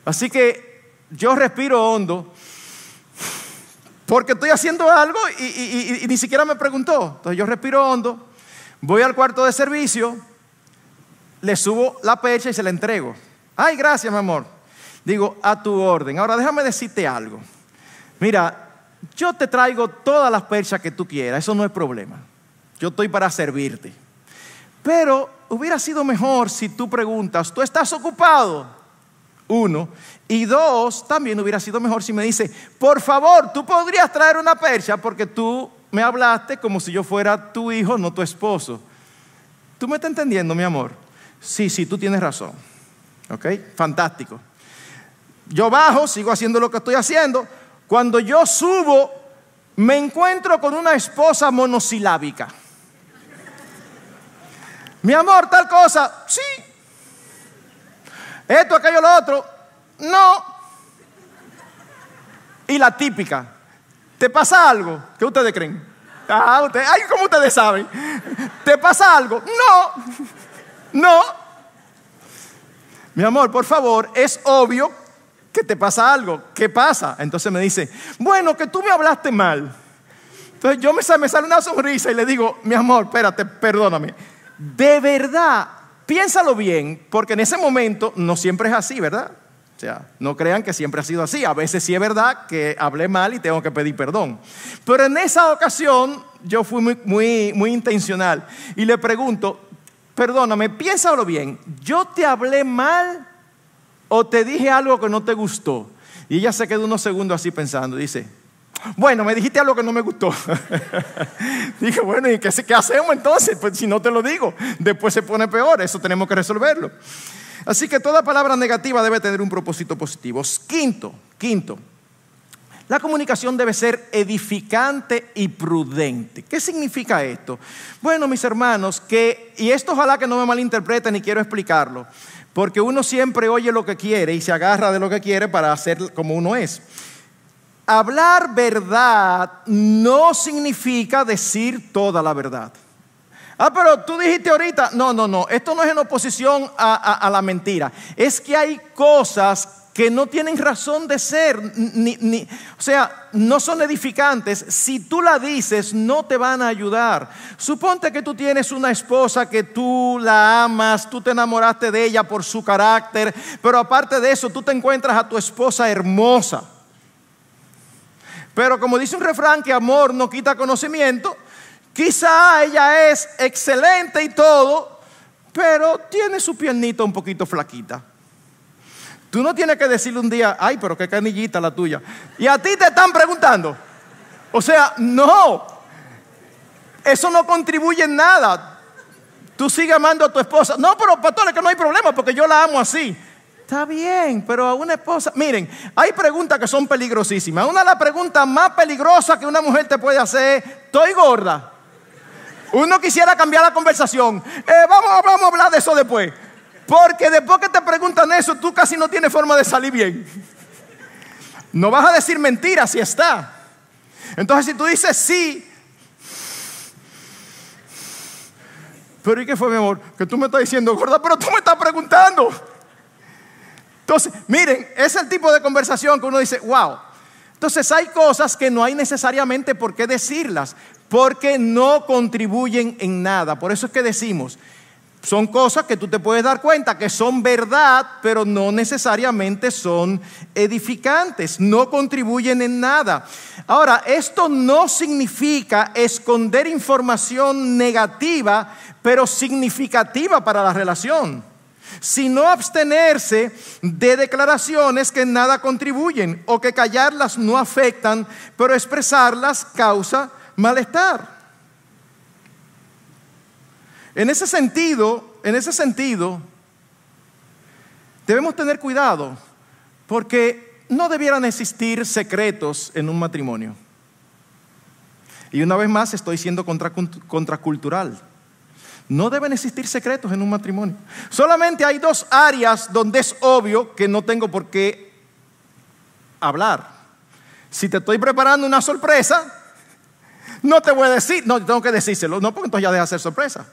Así que yo respiro hondo, porque estoy haciendo algo y, y ni siquiera me preguntó. Entonces yo respiro hondo, voy al cuarto de servicio le subo la percha y se la entrego. Ay, gracias, mi amor. Digo, a tu orden. Ahora déjame decirte algo. Mira, yo te traigo todas las perchas que tú quieras, eso no es problema. Yo estoy para servirte. Pero hubiera sido mejor si tú preguntas, ¿tú estás ocupado? Uno. Y dos, también hubiera sido mejor si me dice, por favor, tú podrías traer una percha porque tú me hablaste como si yo fuera tu hijo, no tu esposo. ¿Tú me estás entendiendo, mi amor? Sí, sí, tú tienes razón. ¿Ok? Fantástico. Yo bajo, sigo haciendo lo que estoy haciendo. Cuando yo subo, me encuentro con una esposa monosilábica. Mi amor, tal cosa, sí. Esto, aquello, lo otro, no. Y la típica, ¿te pasa algo? ¿Qué ustedes creen? Ah, ay, ¿cómo ustedes saben? ¿Te pasa algo? No. No. Mi amor, por favor, es obvio que te pasa algo. ¿Qué pasa? Entonces me dice, bueno, que tú me hablaste mal. Entonces yo me, sale una sonrisa y le digo, mi amor, espérate, perdóname. De verdad, piénsalo bien, porque en ese momento no siempre es así, ¿verdad? O sea, no crean que siempre ha sido así. A veces sí es verdad que hablé mal y tengo que pedir perdón. Pero en esa ocasión yo fui muy, muy, muy intencional y le pregunto, perdóname, piénsalo bien, yo te hablé mal o te dije algo que no te gustó. Y ella se quedó unos segundos así pensando, dice, bueno, me dijiste algo que no me gustó. Dije, bueno, ¿y qué, hacemos entonces? Pues si no te lo digo, después se pone peor, eso tenemos que resolverlo. Así que toda palabra negativa debe tener un propósito positivo. Quinto, quinto, la comunicación debe ser edificante y prudente. ¿Qué significa esto? Bueno, mis hermanos, que, y esto ojalá que no me malinterpreten y quiero explicarlo, porque uno siempre oye lo que quiere y se agarra de lo que quiere para hacer como uno es. Hablar verdad no significa decir toda la verdad. Ah, pero tú dijiste ahorita, no, no, no, esto no es en oposición a, a la mentira. Es que hay cosas que no tienen razón de ser, ni, o sea, no son edificantes. Si tú la dices, no te van a ayudar. Suponte que tú tienes una esposa que tú la amas, tú te enamoraste de ella por su carácter, pero aparte de eso, tú te encuentras a tu esposa hermosa. Pero como dice un refrán que amor no quita conocimiento, quizá ella es excelente y todo, pero tiene su piernita un poquito flaquita. Tú no tienes que decirle un día, ay, pero qué canillita la tuya. Y a ti te están preguntando. O sea, no. Eso no contribuye en nada. Tú sigues amando a tu esposa. No, pero pastores es que no hay problema porque yo la amo así. Está bien, pero a una esposa, miren, hay preguntas que son peligrosísimas. Una de las preguntas más peligrosas que una mujer te puede hacer es, ¿estoy gorda? Uno quisiera cambiar la conversación. Eh, vamos, vamos a hablar de eso después. Porque después que te preguntan eso, tú casi no tienes forma de salir bien. No vas a decir mentiras si está. Entonces, si tú dices sí, pero ¿y qué fue, mi amor? Que tú me estás diciendo, gorda, pero tú me estás preguntando. Entonces, miren, es el tipo de conversación que uno dice, wow. Entonces, hay cosas que no hay necesariamente por qué decirlas, porque no contribuyen en nada. Por eso es que decimos, son cosas que tú te puedes dar cuenta que son verdad, pero no necesariamente son edificantes, no contribuyen en nada. Ahora, esto no significa esconder información negativa, pero significativa para la relación, sino abstenerse de declaraciones que nada contribuyen o que callarlas no afectan, pero expresarlas causa malestar. En ese sentido, en ese sentido, debemos tener cuidado porque no debieran existir secretos en un matrimonio. Y una vez más estoy siendo contracultural. No deben existir secretos en un matrimonio. Solamente hay dos áreas donde es obvio que no tengo por qué hablar. Si te estoy preparando una sorpresa, no te voy a decir, no, tengo que decírselo, no, porque entonces ya deja de ser sorpresa.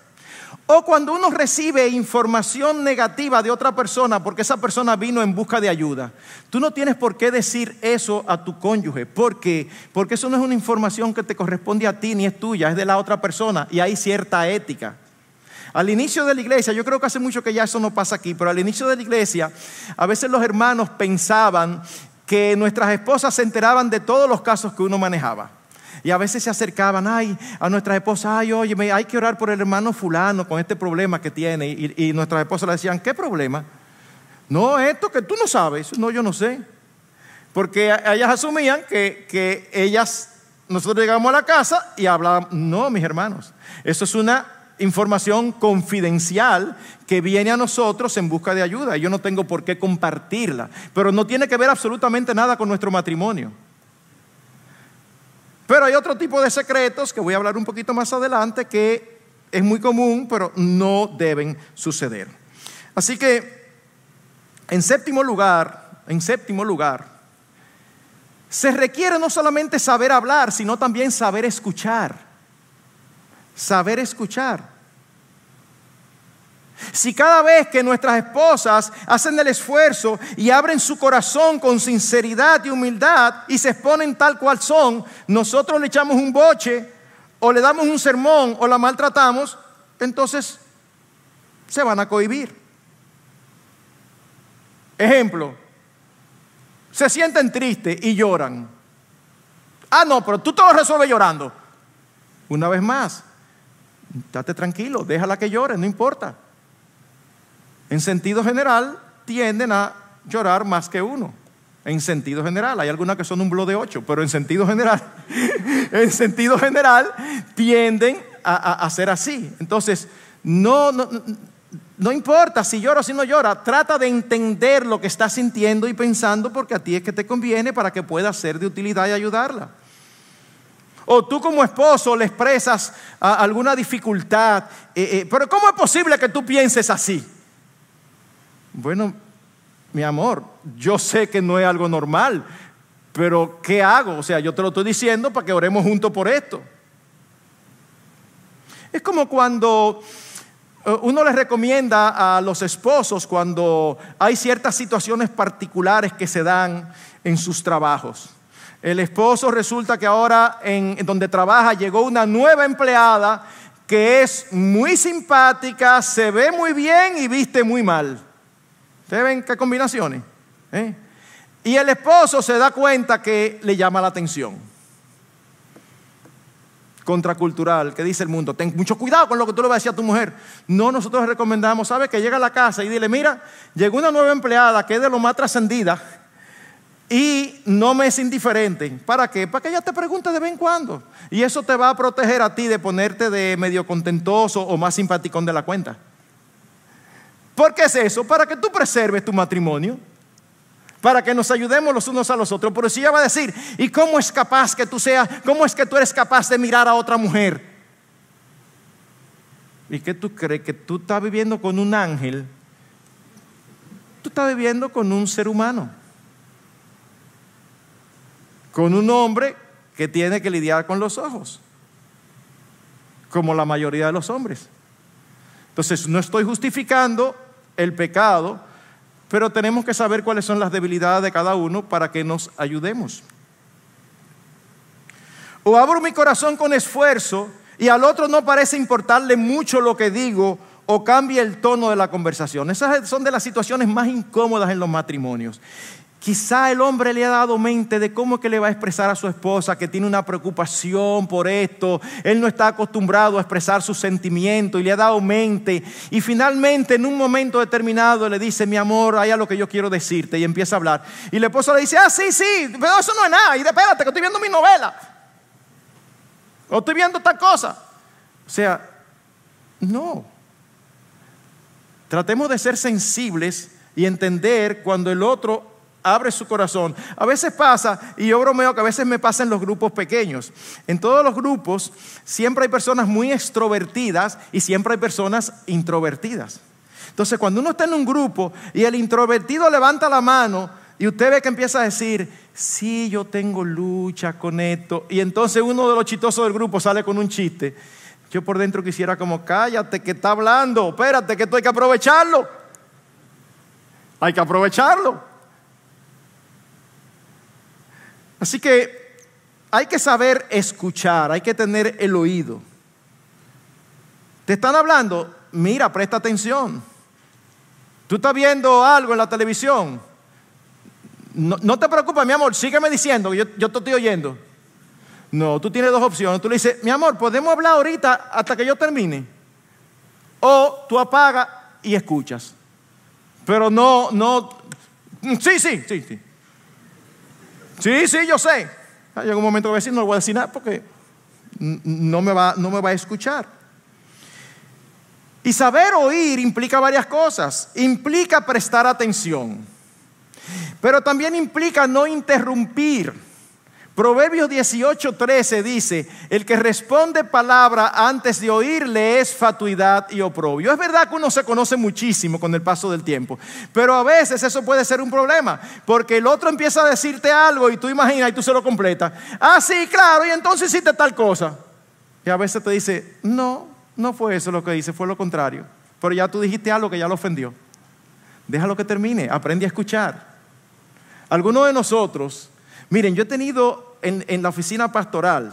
O cuando uno recibe información negativa de otra persona porque esa persona vino en busca de ayuda. Tú no tienes por qué decir eso a tu cónyuge. ¿Por qué? Porque eso no es una información que te corresponde a ti ni es tuya, es de la otra persona y hay cierta ética. Al inicio de la iglesia, yo creo que hace mucho que ya eso no pasa aquí, pero al inicio de la iglesia, a veces los hermanos pensaban que nuestras esposas se enteraban de todos los casos que uno manejaba. Y a veces se acercaban, ay, a nuestra esposa, ay, oye, hay que orar por el hermano fulano con este problema que tiene. Y, y nuestras esposas le decían, ¿qué problema? No, esto que tú no sabes, no, yo no sé. Porque ellas asumían que, ellas, nosotros llegamos a la casa y hablábamos, no, mis hermanos, eso es una información confidencial que viene a nosotros en busca de ayuda. Yo no tengo por qué compartirla, pero no tiene que ver absolutamente nada con nuestro matrimonio. Pero hay otro tipo de secretos que voy a hablar un poquito más adelante que es muy común, pero no deben suceder. Así que, en séptimo lugar, en séptimo lugar, se requiere no solamente saber hablar, sino también saber escuchar. Saber escuchar. Si cada vez que nuestras esposas hacen el esfuerzo y abren su corazón con sinceridad y humildad y se exponen tal cual son, nosotros le echamos un boche o le damos un sermón o la maltratamos, entonces se van a cohibir. Ejemplo, se sienten tristes y lloran. Ah, no, pero tú todo resuelves llorando. Una vez más, date tranquilo, déjala que llore, no importa. En sentido general, tienden a llorar más que uno. En sentido general, hay algunas que son un blog de ocho, pero en sentido general, en sentido general, tienden a, ser así. Entonces, no, no, importa si llora o si no llora, trata de entender lo que está sintiendo y pensando porque a ti es que te conviene para que pueda ser de utilidad y ayudarla. O tú como esposo le expresas alguna dificultad, eh, eh, pero ¿cómo es posible que tú pienses así? Bueno, mi amor, yo sé que no es algo normal, pero ¿qué hago? O sea, yo te lo estoy diciendo para que oremos juntos por esto. Es como cuando eh, uno les recomienda a los esposos cuando hay ciertas situaciones particulares que se dan en sus trabajos. El esposo resulta que ahora en donde trabaja llegó una nueva empleada que es muy simpática, se ve muy bien y viste muy mal. Ustedes ven qué combinaciones. ¿eh? Y el esposo se da cuenta que le llama la atención. Contracultural, que dice el mundo, ten mucho cuidado con lo que tú le vas a decir a tu mujer. No, nosotros recomendamos, ¿sabes? Que llega a la casa y dile, mira, llegó una nueva empleada que es de lo más trascendida y no me es indiferente. ¿Para qué? Para que ella te pregunte de vez en cuando. Y eso te va a proteger a ti de ponerte de medio contentoso o más simpaticón de la cuenta. ¿Por qué es eso? Para que tú preserves tu matrimonio. Para que nos ayudemos los unos a los otros. Pero si ella va a decir, ¿y cómo es capaz que tú seas, cómo es que tú eres capaz de mirar a otra mujer? ¿Y qué tú crees? ¿Que tú estás viviendo con un ángel? Tú estás viviendo con un ser humano. Con un hombre que tiene que lidiar con los ojos. Como la mayoría de los hombres. Entonces, no estoy justificando el pecado, pero tenemos que saber cuáles son las debilidades de cada uno para que nos ayudemos. O abro mi corazón con esfuerzo y al otro no parece importarle mucho lo que digo o cambie el tono de la conversación. Esas son de las situaciones más incómodas en los matrimonios. Quizá el hombre le ha dado mente de cómo es que le va a expresar a su esposa que tiene una preocupación por esto. Él no está acostumbrado a expresar sus sentimientos y le ha dado mente. Y finalmente, en un momento determinado, le dice, mi amor, hay algo que yo quiero decirte. Y empieza a hablar. Y la esposa le dice, ah, sí, sí, pero eso no es nada. Y espérate, que estoy viendo mi novela. O estoy viendo esta cosa. O sea, no. Tratemos de ser sensibles y entender cuando el otro abre su corazón. A veces pasa, y yo bromeo que a veces me pasa en los grupos pequeños. En todos los grupos siempre hay personas muy extrovertidas y siempre hay personas introvertidas. Entonces, cuando uno está en un grupo y el introvertido levanta la mano y usted ve que empieza a decir, sí, yo tengo lucha con esto, y entonces uno de los chistosos del grupo sale con un chiste. Yo por dentro quisiera como, cállate que está hablando, espérate que esto hay que aprovecharlo. Hay que aprovecharlo. Así que hay que saber escuchar, hay que tener el oído. Te están hablando, mira, presta atención. Tú estás viendo algo en la televisión. No, no te preocupes, mi amor, sígueme diciendo, yo, yo te estoy oyendo. No, tú tienes dos opciones. Tú le dices, mi amor, podemos hablar ahorita hasta que yo termine. O tú apagas y escuchas. Pero no, no. Sí, sí, sí, sí. Sí, sí, yo sé. Ah, llega un momento que voy a decir, no le voy a decir nada porque no me va, no me va a escuchar. Y saber oír implica varias cosas. Implica prestar atención. Pero también implica no interrumpir. Proverbios 18:13 dice, el que responde palabra antes de oírle es fatuidad y oprobio. Es verdad que uno se conoce muchísimo con el paso del tiempo, pero a veces eso puede ser un problema, porque el otro empieza a decirte algo y tú imaginas y tú se lo completas. Ah, sí, claro, y entonces hiciste tal cosa. Y a veces te dice, no, no fue eso lo que dice, fue lo contrario. Pero ya tú dijiste algo que ya lo ofendió. Déjalo que termine, aprende a escuchar. Algunos de nosotros Miren, yo he tenido en, la oficina pastoral,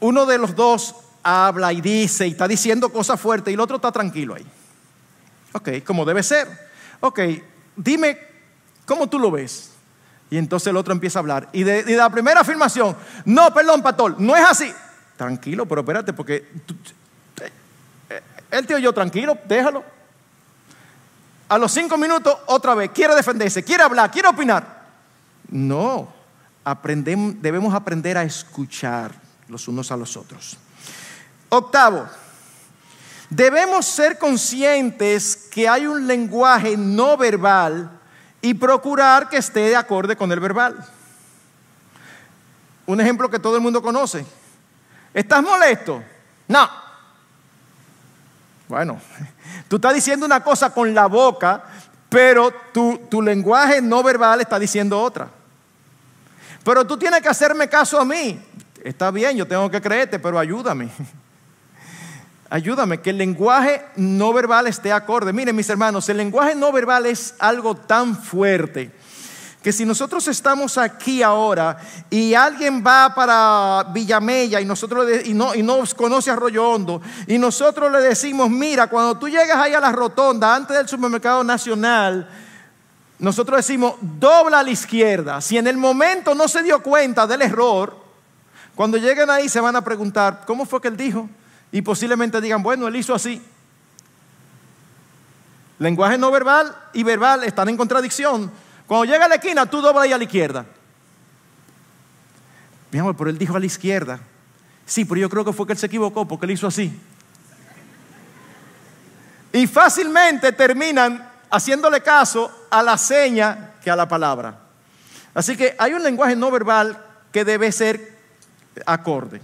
uno de los dos habla y dice y está diciendo cosas fuertes y el otro está tranquilo ahí. Ok, como debe ser. Ok, dime cómo tú lo ves. Y entonces el otro empieza a hablar. Y de, la primera afirmación, no, perdón, pastor, no es así. Tranquilo, pero espérate, porque el eh, él te oyó tranquilo, déjalo. A los cinco minutos, otra vez, quiere defenderse, quiere hablar, quiere opinar. No, debemos aprender a escuchar los unos a los otros. Octavo, debemos ser conscientes que hay un lenguaje no verbal y procurar que esté de acorde con el verbal. Un ejemplo que todo el mundo conoce. ¿Estás molesto? No. Bueno, tú estás diciendo una cosa con la boca, pero tu lenguaje no verbal está diciendo otra. Pero tú tienes que hacerme caso a mí. Está bien, yo tengo que creerte, pero ayúdame. Ayúdame, que el lenguaje no verbal esté acorde. Miren mis hermanos, el lenguaje no verbal es algo tan fuerte que si nosotros estamos aquí ahora y alguien va para Villamella y nosotros y no, y no conoce Arroyo Hondo y nosotros le decimos, mira, cuando tú llegas ahí a la rotonda antes del supermercado nacional, nosotros decimos, dobla a la izquierda. Si en el momento no se dio cuenta del error, cuando lleguen ahí se van a preguntar, ¿cómo fue que él dijo? Y posiblemente digan, bueno, él hizo así. Lenguaje no verbal y verbal están en contradicción. Cuando llega a la esquina, tú dobla ahí a la izquierda. Mi por pero él dijo a la izquierda. Sí, pero yo creo que fue que él se equivocó porque él hizo así. Y fácilmente terminan haciéndole caso a la seña que a la palabra. Así que hay un lenguaje no verbal que debe ser acorde.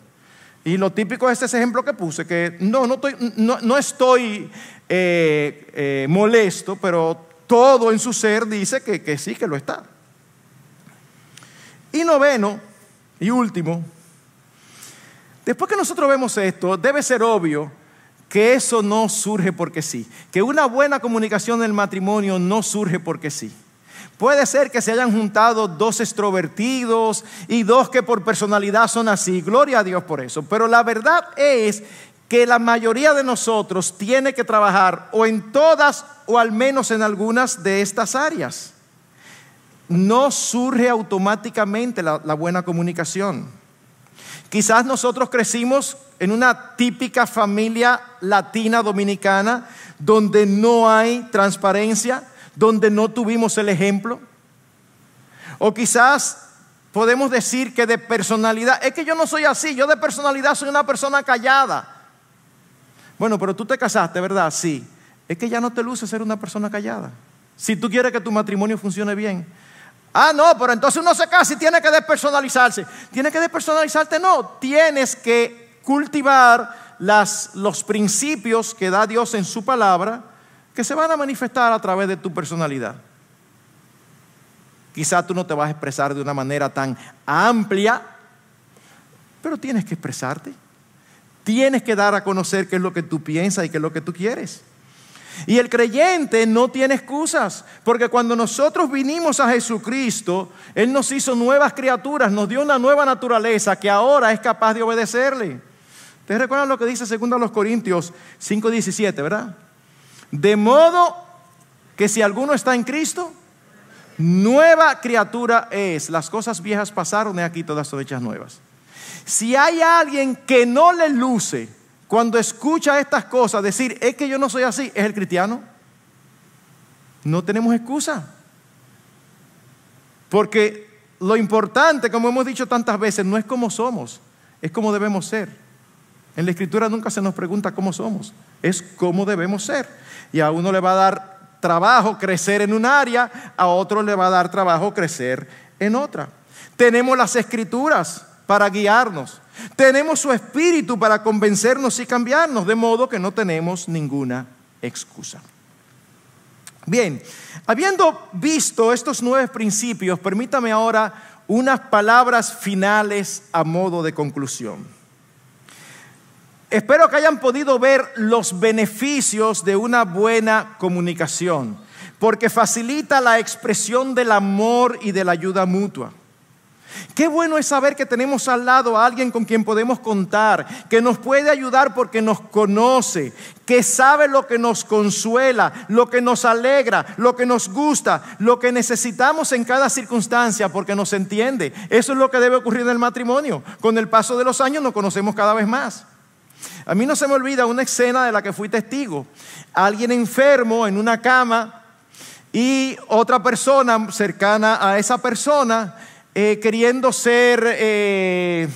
Y lo típico es ese ejemplo que puse, que no, no estoy, no, estoy eh, eh, molesto, pero todo en su ser dice que, que sí, que lo está. Y noveno y último, después que nosotros vemos esto, debe ser obvio que eso no surge porque sí, que una buena comunicación del matrimonio no surge porque sí. Puede ser que se hayan juntado dos extrovertidos y dos que por personalidad son así. Gloria a Dios por eso. Pero la verdad es que la mayoría de nosotros tiene que trabajar o en todas o al menos en algunas de estas áreas. No surge automáticamente la, la buena comunicación. Quizás nosotros crecimos en una típica familia latina dominicana donde no hay transparencia, donde no tuvimos el ejemplo. O quizás podemos decir que de personalidad, es que yo no soy así, yo de personalidad soy una persona callada. Bueno, pero tú te casaste, ¿verdad? Sí. Es que ya no te luce ser una persona callada. Si tú quieres que tu matrimonio funcione bien, Ah, no, pero entonces uno se casa y tiene que despersonalizarse. Tiene que despersonalizarte, no. Tienes que cultivar los principios que da Dios en su palabra que se van a manifestar a través de tu personalidad. Quizá tú no te vas a expresar de una manera tan amplia, pero tienes que expresarte. Tienes que dar a conocer qué es lo que tú piensas y qué es lo que tú quieres. Y el creyente no tiene excusas, porque cuando nosotros vinimos a Jesucristo, Él nos hizo nuevas criaturas, nos dio una nueva naturaleza que ahora es capaz de obedecerle. ¿Ustedes recuerdan lo que dice Segundo los Corintios 5:17, verdad? De modo que si alguno está en Cristo, nueva criatura es. Las cosas viejas pasaron y aquí todas son hechas nuevas. Si hay alguien que no le luce, cuando escucha estas cosas, decir, es que yo no soy así, es el cristiano. No tenemos excusa. Porque lo importante, como hemos dicho tantas veces, no es cómo somos, es cómo debemos ser. En la escritura nunca se nos pregunta cómo somos, es cómo debemos ser. Y a uno le va a dar trabajo crecer en un área, a otro le va a dar trabajo crecer en otra. Tenemos las escrituras para guiarnos. Tenemos su espíritu para convencernos y cambiarnos, de modo que no tenemos ninguna excusa. Bien, habiendo visto estos nueve principios, permítame ahora unas palabras finales a modo de conclusión. Espero que hayan podido ver los beneficios de una buena comunicación, porque facilita la expresión del amor y de la ayuda mutua Qué bueno es saber que tenemos al lado a alguien con quien podemos contar, que nos puede ayudar porque nos conoce, que sabe lo que nos consuela, lo que nos alegra, lo que nos gusta, lo que necesitamos en cada circunstancia porque nos entiende. Eso es lo que debe ocurrir en el matrimonio. Con el paso de los años nos conocemos cada vez más. A mí no se me olvida una escena de la que fui testigo. Alguien enfermo en una cama y otra persona cercana a esa persona eh, queriendo ser eh,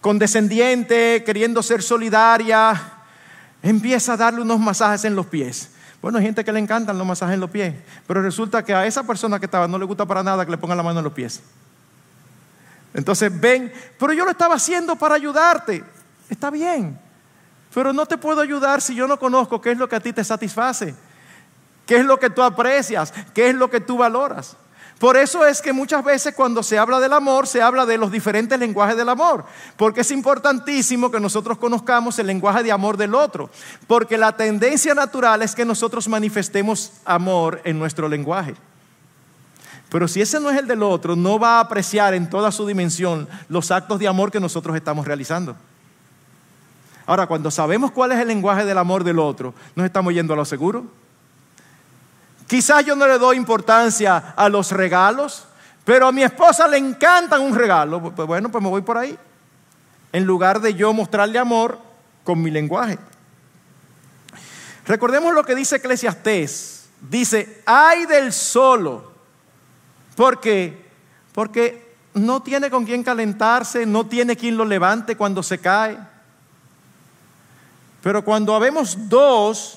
condescendiente, queriendo ser solidaria, empieza a darle unos masajes en los pies. Bueno, hay gente que le encantan los masajes en los pies, pero resulta que a esa persona que estaba no le gusta para nada que le pongan la mano en los pies. Entonces ven, pero yo lo estaba haciendo para ayudarte. Está bien, pero no te puedo ayudar si yo no conozco qué es lo que a ti te satisface, qué es lo que tú aprecias, qué es lo que tú valoras. Por eso es que muchas veces cuando se habla del amor, se habla de los diferentes lenguajes del amor, porque es importantísimo que nosotros conozcamos el lenguaje de amor del otro, porque la tendencia natural es que nosotros manifestemos amor en nuestro lenguaje. Pero si ese no es el del otro, no va a apreciar en toda su dimensión los actos de amor que nosotros estamos realizando. Ahora, cuando sabemos cuál es el lenguaje del amor del otro, nos estamos yendo a lo seguro. Quizás yo no le doy importancia a los regalos, pero a mi esposa le encantan un regalo. Pues bueno, pues me voy por ahí. En lugar de yo mostrarle amor con mi lenguaje. Recordemos lo que dice Eclesiastés. Dice, ay del solo. ¿Por qué? Porque no tiene con quién calentarse, no tiene quien lo levante cuando se cae. Pero cuando habemos dos,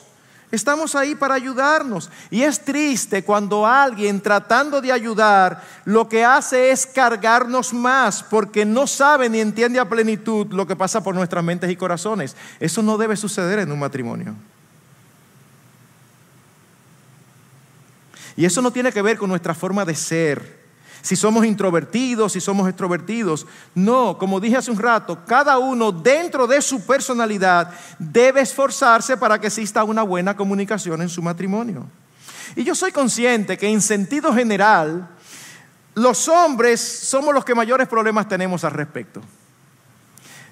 Estamos ahí para ayudarnos. Y es triste cuando alguien tratando de ayudar lo que hace es cargarnos más porque no sabe ni entiende a plenitud lo que pasa por nuestras mentes y corazones. Eso no debe suceder en un matrimonio. Y eso no tiene que ver con nuestra forma de ser si somos introvertidos, si somos extrovertidos. No, como dije hace un rato, cada uno dentro de su personalidad debe esforzarse para que exista una buena comunicación en su matrimonio. Y yo soy consciente que en sentido general, los hombres somos los que mayores problemas tenemos al respecto.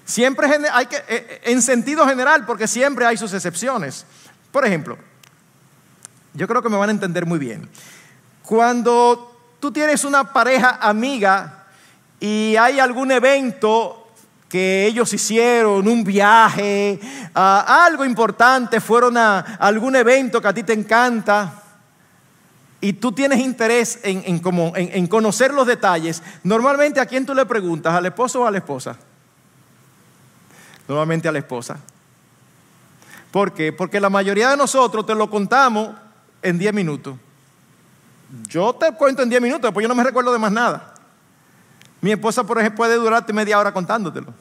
Siempre hay que, eh, eh, en sentido general, porque siempre hay sus excepciones. Por ejemplo, yo creo que me van a entender muy bien. Cuando tú tienes una pareja amiga y hay algún evento que ellos hicieron, un viaje, ah, algo importante, fueron a algún evento que a ti te encanta y tú tienes interés en, como, en, conocer los detalles, normalmente a quién tú le preguntas, al esposo o a la esposa. Normalmente a la esposa. ¿Por qué? Porque la mayoría de nosotros te lo contamos en 10 minutos. Yo te cuento en 10 minutos, después yo no me recuerdo de más nada. Mi esposa, por ejemplo, puede durarte media hora contándotelo.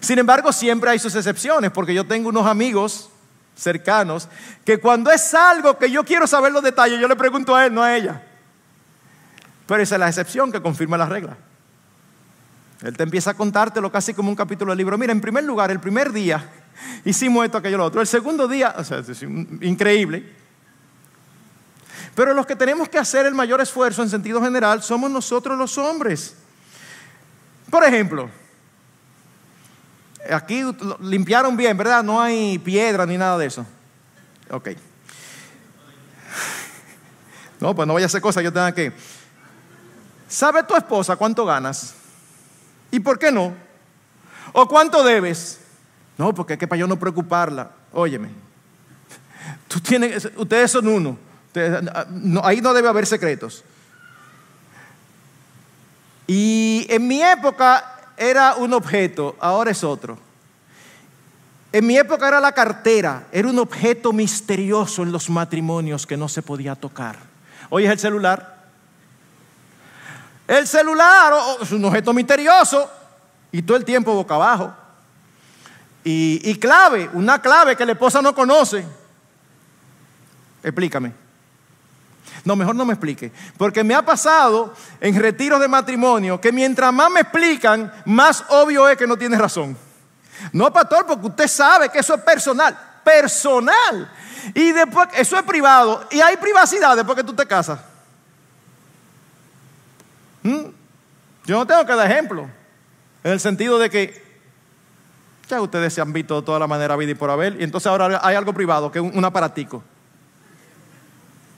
Sin embargo, siempre hay sus excepciones, porque yo tengo unos amigos cercanos que cuando es algo que yo quiero saber los detalles, yo le pregunto a él, no a ella. Pero esa es la excepción que confirma la regla. Él te empieza a contártelo casi como un capítulo del libro. Mira, en primer lugar, el primer día hicimos esto, aquello, lo otro. El segundo día, o sea, es increíble. Pero los que tenemos que hacer el mayor esfuerzo en sentido general somos nosotros los hombres. Por ejemplo, aquí limpiaron bien, ¿verdad? No hay piedra ni nada de eso. Ok. No, pues no vaya a hacer cosas yo tengo que. ¿Sabe tu esposa cuánto ganas? ¿Y por qué no? ¿O cuánto debes? No, porque es que para yo no preocuparla. Óyeme, tú tienes, ustedes son uno. Ah, ahí no debe haber secretos. Y en mi época era un objeto, ahora es otro. En mi época era la cartera, era un objeto misterioso en los matrimonios que no se podía tocar. Hoy es el celular. El celular es un objeto misterioso y todo el tiempo boca abajo. y clave, una clave que la esposa no conoce. Explícame. No, mejor no me explique. Porque me ha pasado en retiros de matrimonio que mientras más me explican, más obvio es que no tiene razón. No, pastor, porque usted sabe que eso es personal. Personal. Y después, eso es privado. Y hay privacidad después que tú te casas. ¿Mm? Yo no tengo que dar ejemplo. En el sentido de que ya ustedes se han visto de toda la manera vida y por Abel Y entonces ahora hay algo privado, que es un aparatico.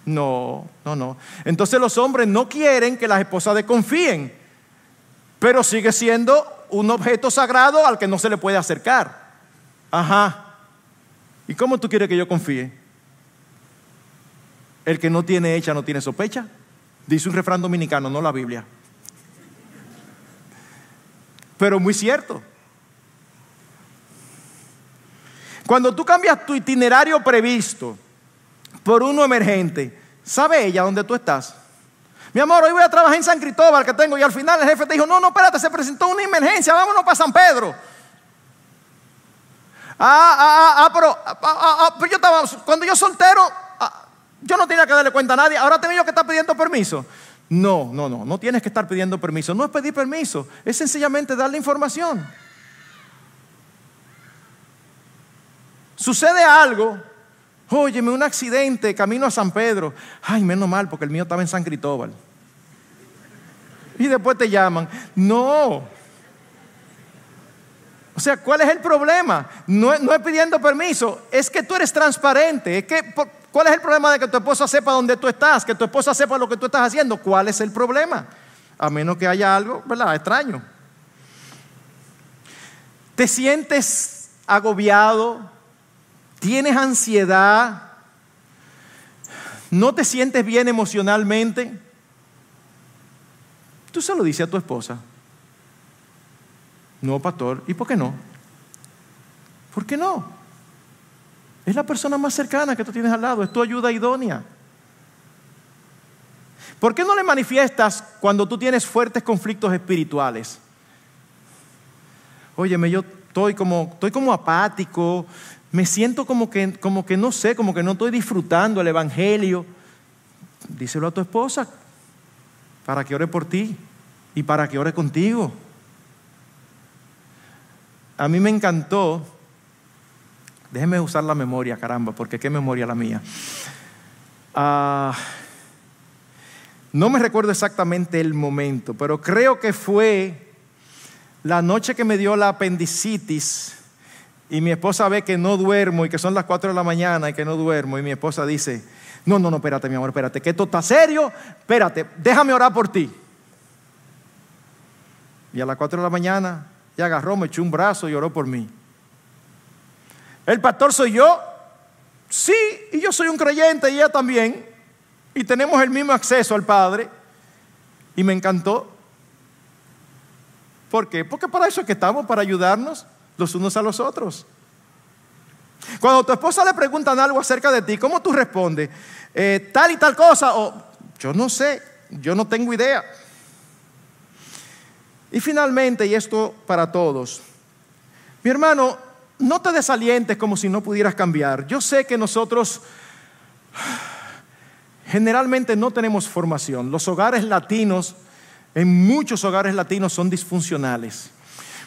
No, no, no. Entonces los hombres no quieren que las esposas desconfíen, pero sigue siendo un objeto sagrado al que no se le puede acercar. Ajá. ¿Y cómo tú quieres que yo confíe? El que no tiene hecha no tiene sospecha. Dice un refrán dominicano, no la Biblia. Pero muy cierto. Cuando tú cambias tu itinerario previsto, por uno emergente. ¿Sabe ella dónde tú estás? Mi amor, hoy voy a trabajar en San Cristóbal que tengo y al final el jefe te dijo, no, no, espérate, se presentó una emergencia, vámonos para San Pedro. Ah, ah, ah, ah pero, ah, ah, pero yo estaba, cuando yo soltero, yo no tenía que darle cuenta a nadie, ahora tengo yo que estar pidiendo permiso. No, no, no, no tienes que estar pidiendo permiso, no es pedir permiso, es sencillamente darle información. Sucede algo Óyeme, un accidente camino a San Pedro. Ay, menos mal, porque el mío estaba en San Cristóbal. Y después te llaman. No. O sea, ¿cuál es el problema? No, es pidiendo permiso, es que tú eres transparente. Es que, ¿Cuál es el problema de que tu esposa sepa dónde tú estás? Que tu esposa sepa lo que tú estás haciendo. ¿Cuál es el problema? A menos que haya algo, ¿verdad? Extraño. Te sientes agobiado, tienes ansiedad, no te sientes bien emocionalmente, tú se lo dices a tu esposa. No, pastor, ¿y por qué no? ¿Por qué no? Es la persona más cercana que tú tienes al lado, es tu ayuda idónea. ¿Por qué no le manifiestas cuando tú tienes fuertes conflictos espirituales? Óyeme, yo estoy como, estoy como apático, me siento como que, como que no sé, como que no estoy disfrutando el Evangelio. Díselo a tu esposa para que ore por ti y para que ore contigo. A mí me encantó, déjeme usar la memoria, caramba, porque qué memoria la mía. Ah, no me recuerdo exactamente el momento, pero creo que fue la noche que me dio la apendicitis y mi esposa ve que no duermo y que son las 4 de la mañana y que no duermo y mi esposa dice, no, no, no, espérate mi amor, espérate, que esto está serio, espérate, déjame orar por ti. Y a las 4 de la mañana ya agarró, me echó un brazo y oró por mí. El pastor soy yo, sí, y yo soy un creyente y ella también, y tenemos el mismo acceso al Padre, y me encantó. ¿Por qué? Porque para eso es que estamos, para ayudarnos los unos a los otros. Cuando tu esposa le preguntan algo acerca de ti, ¿cómo tú respondes? Eh, tal y tal cosa, o yo no sé, yo no tengo idea. Y finalmente, y esto para todos, mi hermano, no te desalientes como si no pudieras cambiar. Yo sé que nosotros generalmente no tenemos formación. Los hogares latinos, en muchos hogares latinos, son disfuncionales.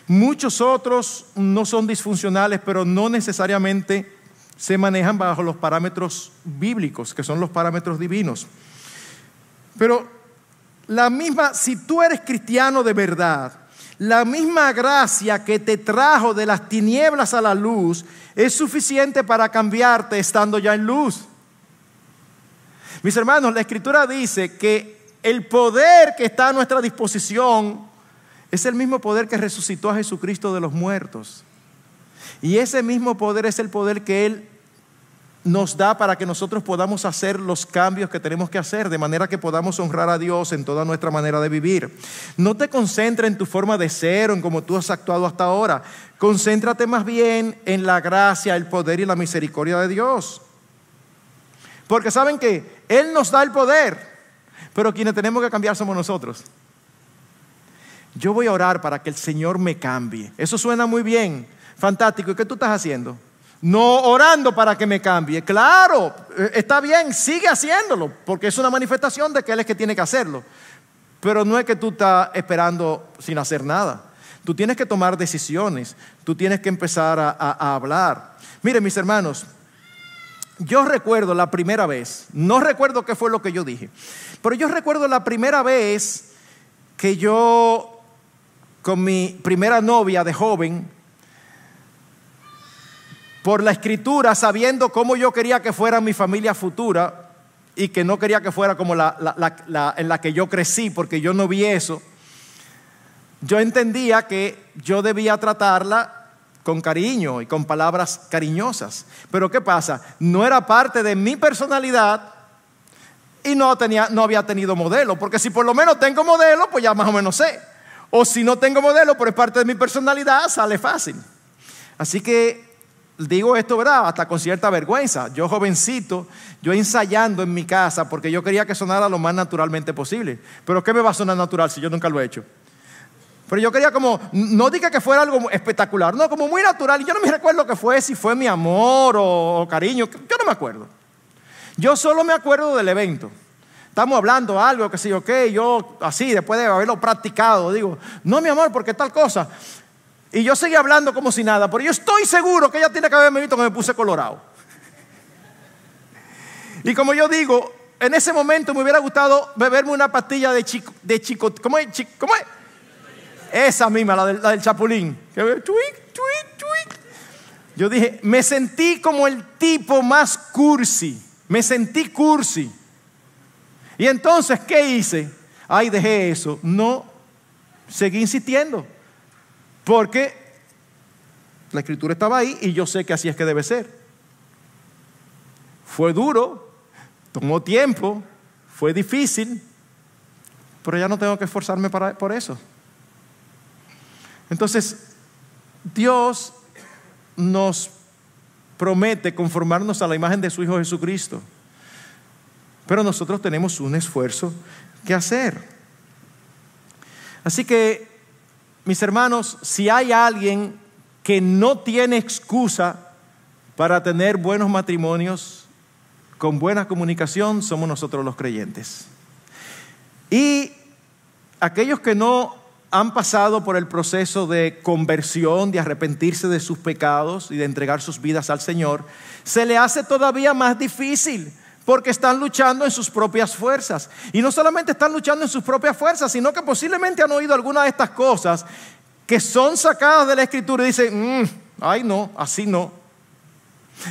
Muchos otros no son disfuncionales, pero no necesariamente se manejan bajo los parámetros bíblicos, que son los parámetros divinos. Pero la misma, si tú eres cristiano de verdad, la misma gracia que te trajo de las tinieblas a la luz es suficiente para cambiarte estando ya en luz. Mis hermanos, la escritura dice que el poder que está a nuestra disposición es el mismo poder que resucitó a Jesucristo de los muertos. Y ese mismo poder es el poder que Él nos da para que nosotros podamos hacer los cambios que tenemos que hacer, de manera que podamos honrar a Dios en toda nuestra manera de vivir. No te concentres en tu forma de ser o en cómo tú has actuado hasta ahora. Concéntrate más bien en la gracia, el poder y la misericordia de Dios. Porque saben que Él nos da el poder, pero quienes tenemos que cambiar somos nosotros yo voy a orar para que el Señor me cambie. Eso suena muy bien, fantástico. ¿Y qué tú estás haciendo? No orando para que me cambie. Claro, eh, está bien, sigue haciéndolo, porque es una manifestación de que Él es que tiene que hacerlo. Pero no es que tú estás esperando sin hacer nada. Tú tienes que tomar decisiones, tú tienes que empezar a, hablar. Miren, mis hermanos, yo recuerdo la primera vez, no recuerdo qué fue lo que yo dije, pero yo recuerdo la primera vez que yo con mi primera novia de joven por la escritura, sabiendo cómo yo quería que fuera mi familia futura y que no quería que fuera como la, en la que yo crecí, porque yo no vi eso, yo entendía que yo debía tratarla con cariño y con palabras cariñosas. Pero ¿qué pasa? No era parte de mi personalidad y no, tenía, no había tenido modelo, porque si por lo menos tengo modelo, pues ya más o menos sé. O si no tengo modelo, pero es parte de mi personalidad, sale fácil. Así que digo esto, ¿verdad? Hasta con cierta vergüenza. Yo jovencito, yo ensayando en mi casa porque yo quería que sonara lo más naturalmente posible. Pero ¿qué me va a sonar natural si yo nunca lo he hecho? Pero yo quería como, no diga que fuera algo espectacular, no, como muy natural. Y yo no me recuerdo qué fue, si fue mi amor o cariño, yo no me acuerdo. Yo solo me acuerdo del evento estamos hablando algo que sí, ok, yo así, después de haberlo practicado, digo, no, mi amor, porque tal cosa. Y yo seguí hablando como si nada, pero yo estoy seguro que ella tiene que haberme visto que me puse colorado. Y como yo digo, en ese momento me hubiera gustado beberme una pastilla de chico, de chico ¿cómo es? ¿Cómo Esa misma, la del, la del chapulín. Eh, yo dije, me sentí como el tipo más cursi. Me sentí cursi. Y entonces, ¿qué hice? Ay, dejé eso. No, seguí insistiendo. Porque la escritura estaba ahí y yo sé que así es que debe ser. Fue duro, tomó tiempo, fue difícil, pero ya no tengo que esforzarme por eso. Entonces, Dios nos promete conformarnos a la imagen de su Hijo Jesucristo. Pero nosotros tenemos un esfuerzo que hacer. Así que, mis hermanos, si hay alguien que no tiene excusa para tener buenos matrimonios con buena comunicación, somos nosotros los creyentes. Y aquellos que no han pasado por el proceso de conversión, de arrepentirse de sus pecados y de entregar sus vidas al Señor, se le hace todavía más difícil porque están luchando en sus propias fuerzas. Y no solamente están luchando en sus propias fuerzas, sino que posiblemente han oído alguna de estas cosas que son sacadas de la escritura y dicen, mm, ay no, así no.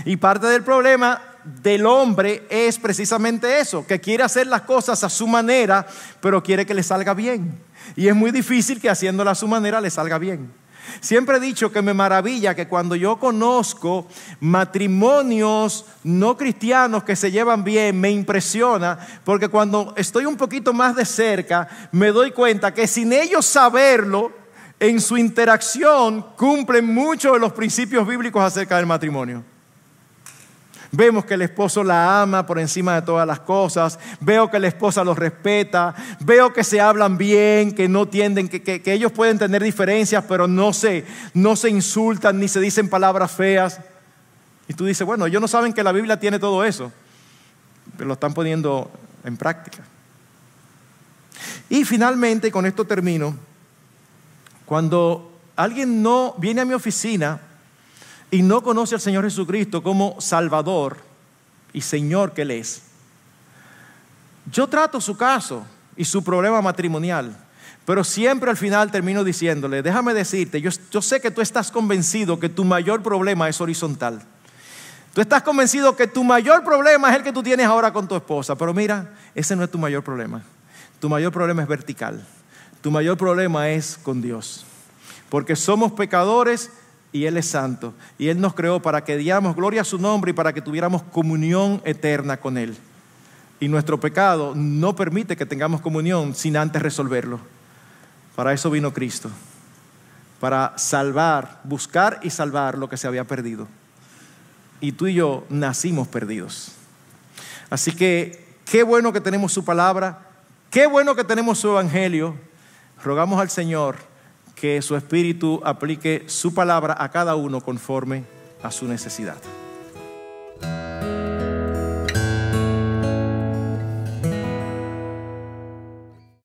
Y parte del problema del hombre es precisamente eso, que quiere hacer las cosas a su manera, pero quiere que le salga bien. Y es muy difícil que haciéndola a su manera le salga bien. Siempre he dicho que me maravilla que cuando yo conozco matrimonios no cristianos que se llevan bien, me impresiona, porque cuando estoy un poquito más de cerca, me doy cuenta que sin ellos saberlo, en su interacción cumplen muchos de los principios bíblicos acerca del matrimonio. Vemos que el esposo la ama por encima de todas las cosas. Veo que la esposa los respeta. Veo que se hablan bien, que no tienden, que, ellos pueden tener diferencias, pero no se, no se insultan ni se dicen palabras feas. Y tú dices, bueno, ellos no saben que la Biblia tiene todo eso, pero lo están poniendo en práctica. Y finalmente, con esto termino, cuando alguien no viene a mi oficina y no conoce al Señor Jesucristo como Salvador y Señor que Él es, yo trato su caso y su problema matrimonial, pero siempre al final termino diciéndole, déjame decirte, yo, sé que tú estás convencido que tu mayor problema es horizontal. Tú estás convencido que tu mayor problema es el que tú tienes ahora con tu esposa, pero mira, ese no es tu mayor problema. Tu mayor problema es vertical. Tu mayor problema es con Dios. Porque somos pecadores y Él es santo. Y Él nos creó para que diéramos gloria a su nombre y para que tuviéramos comunión eterna con Él. Y nuestro pecado no permite que tengamos comunión sin antes resolverlo. Para eso vino Cristo, para salvar, buscar y salvar lo que se había perdido. Y tú y yo nacimos perdidos. Así que qué bueno que tenemos su palabra, qué bueno que tenemos su evangelio. Rogamos al Señor que su Espíritu aplique su palabra a cada uno conforme a su necesidad.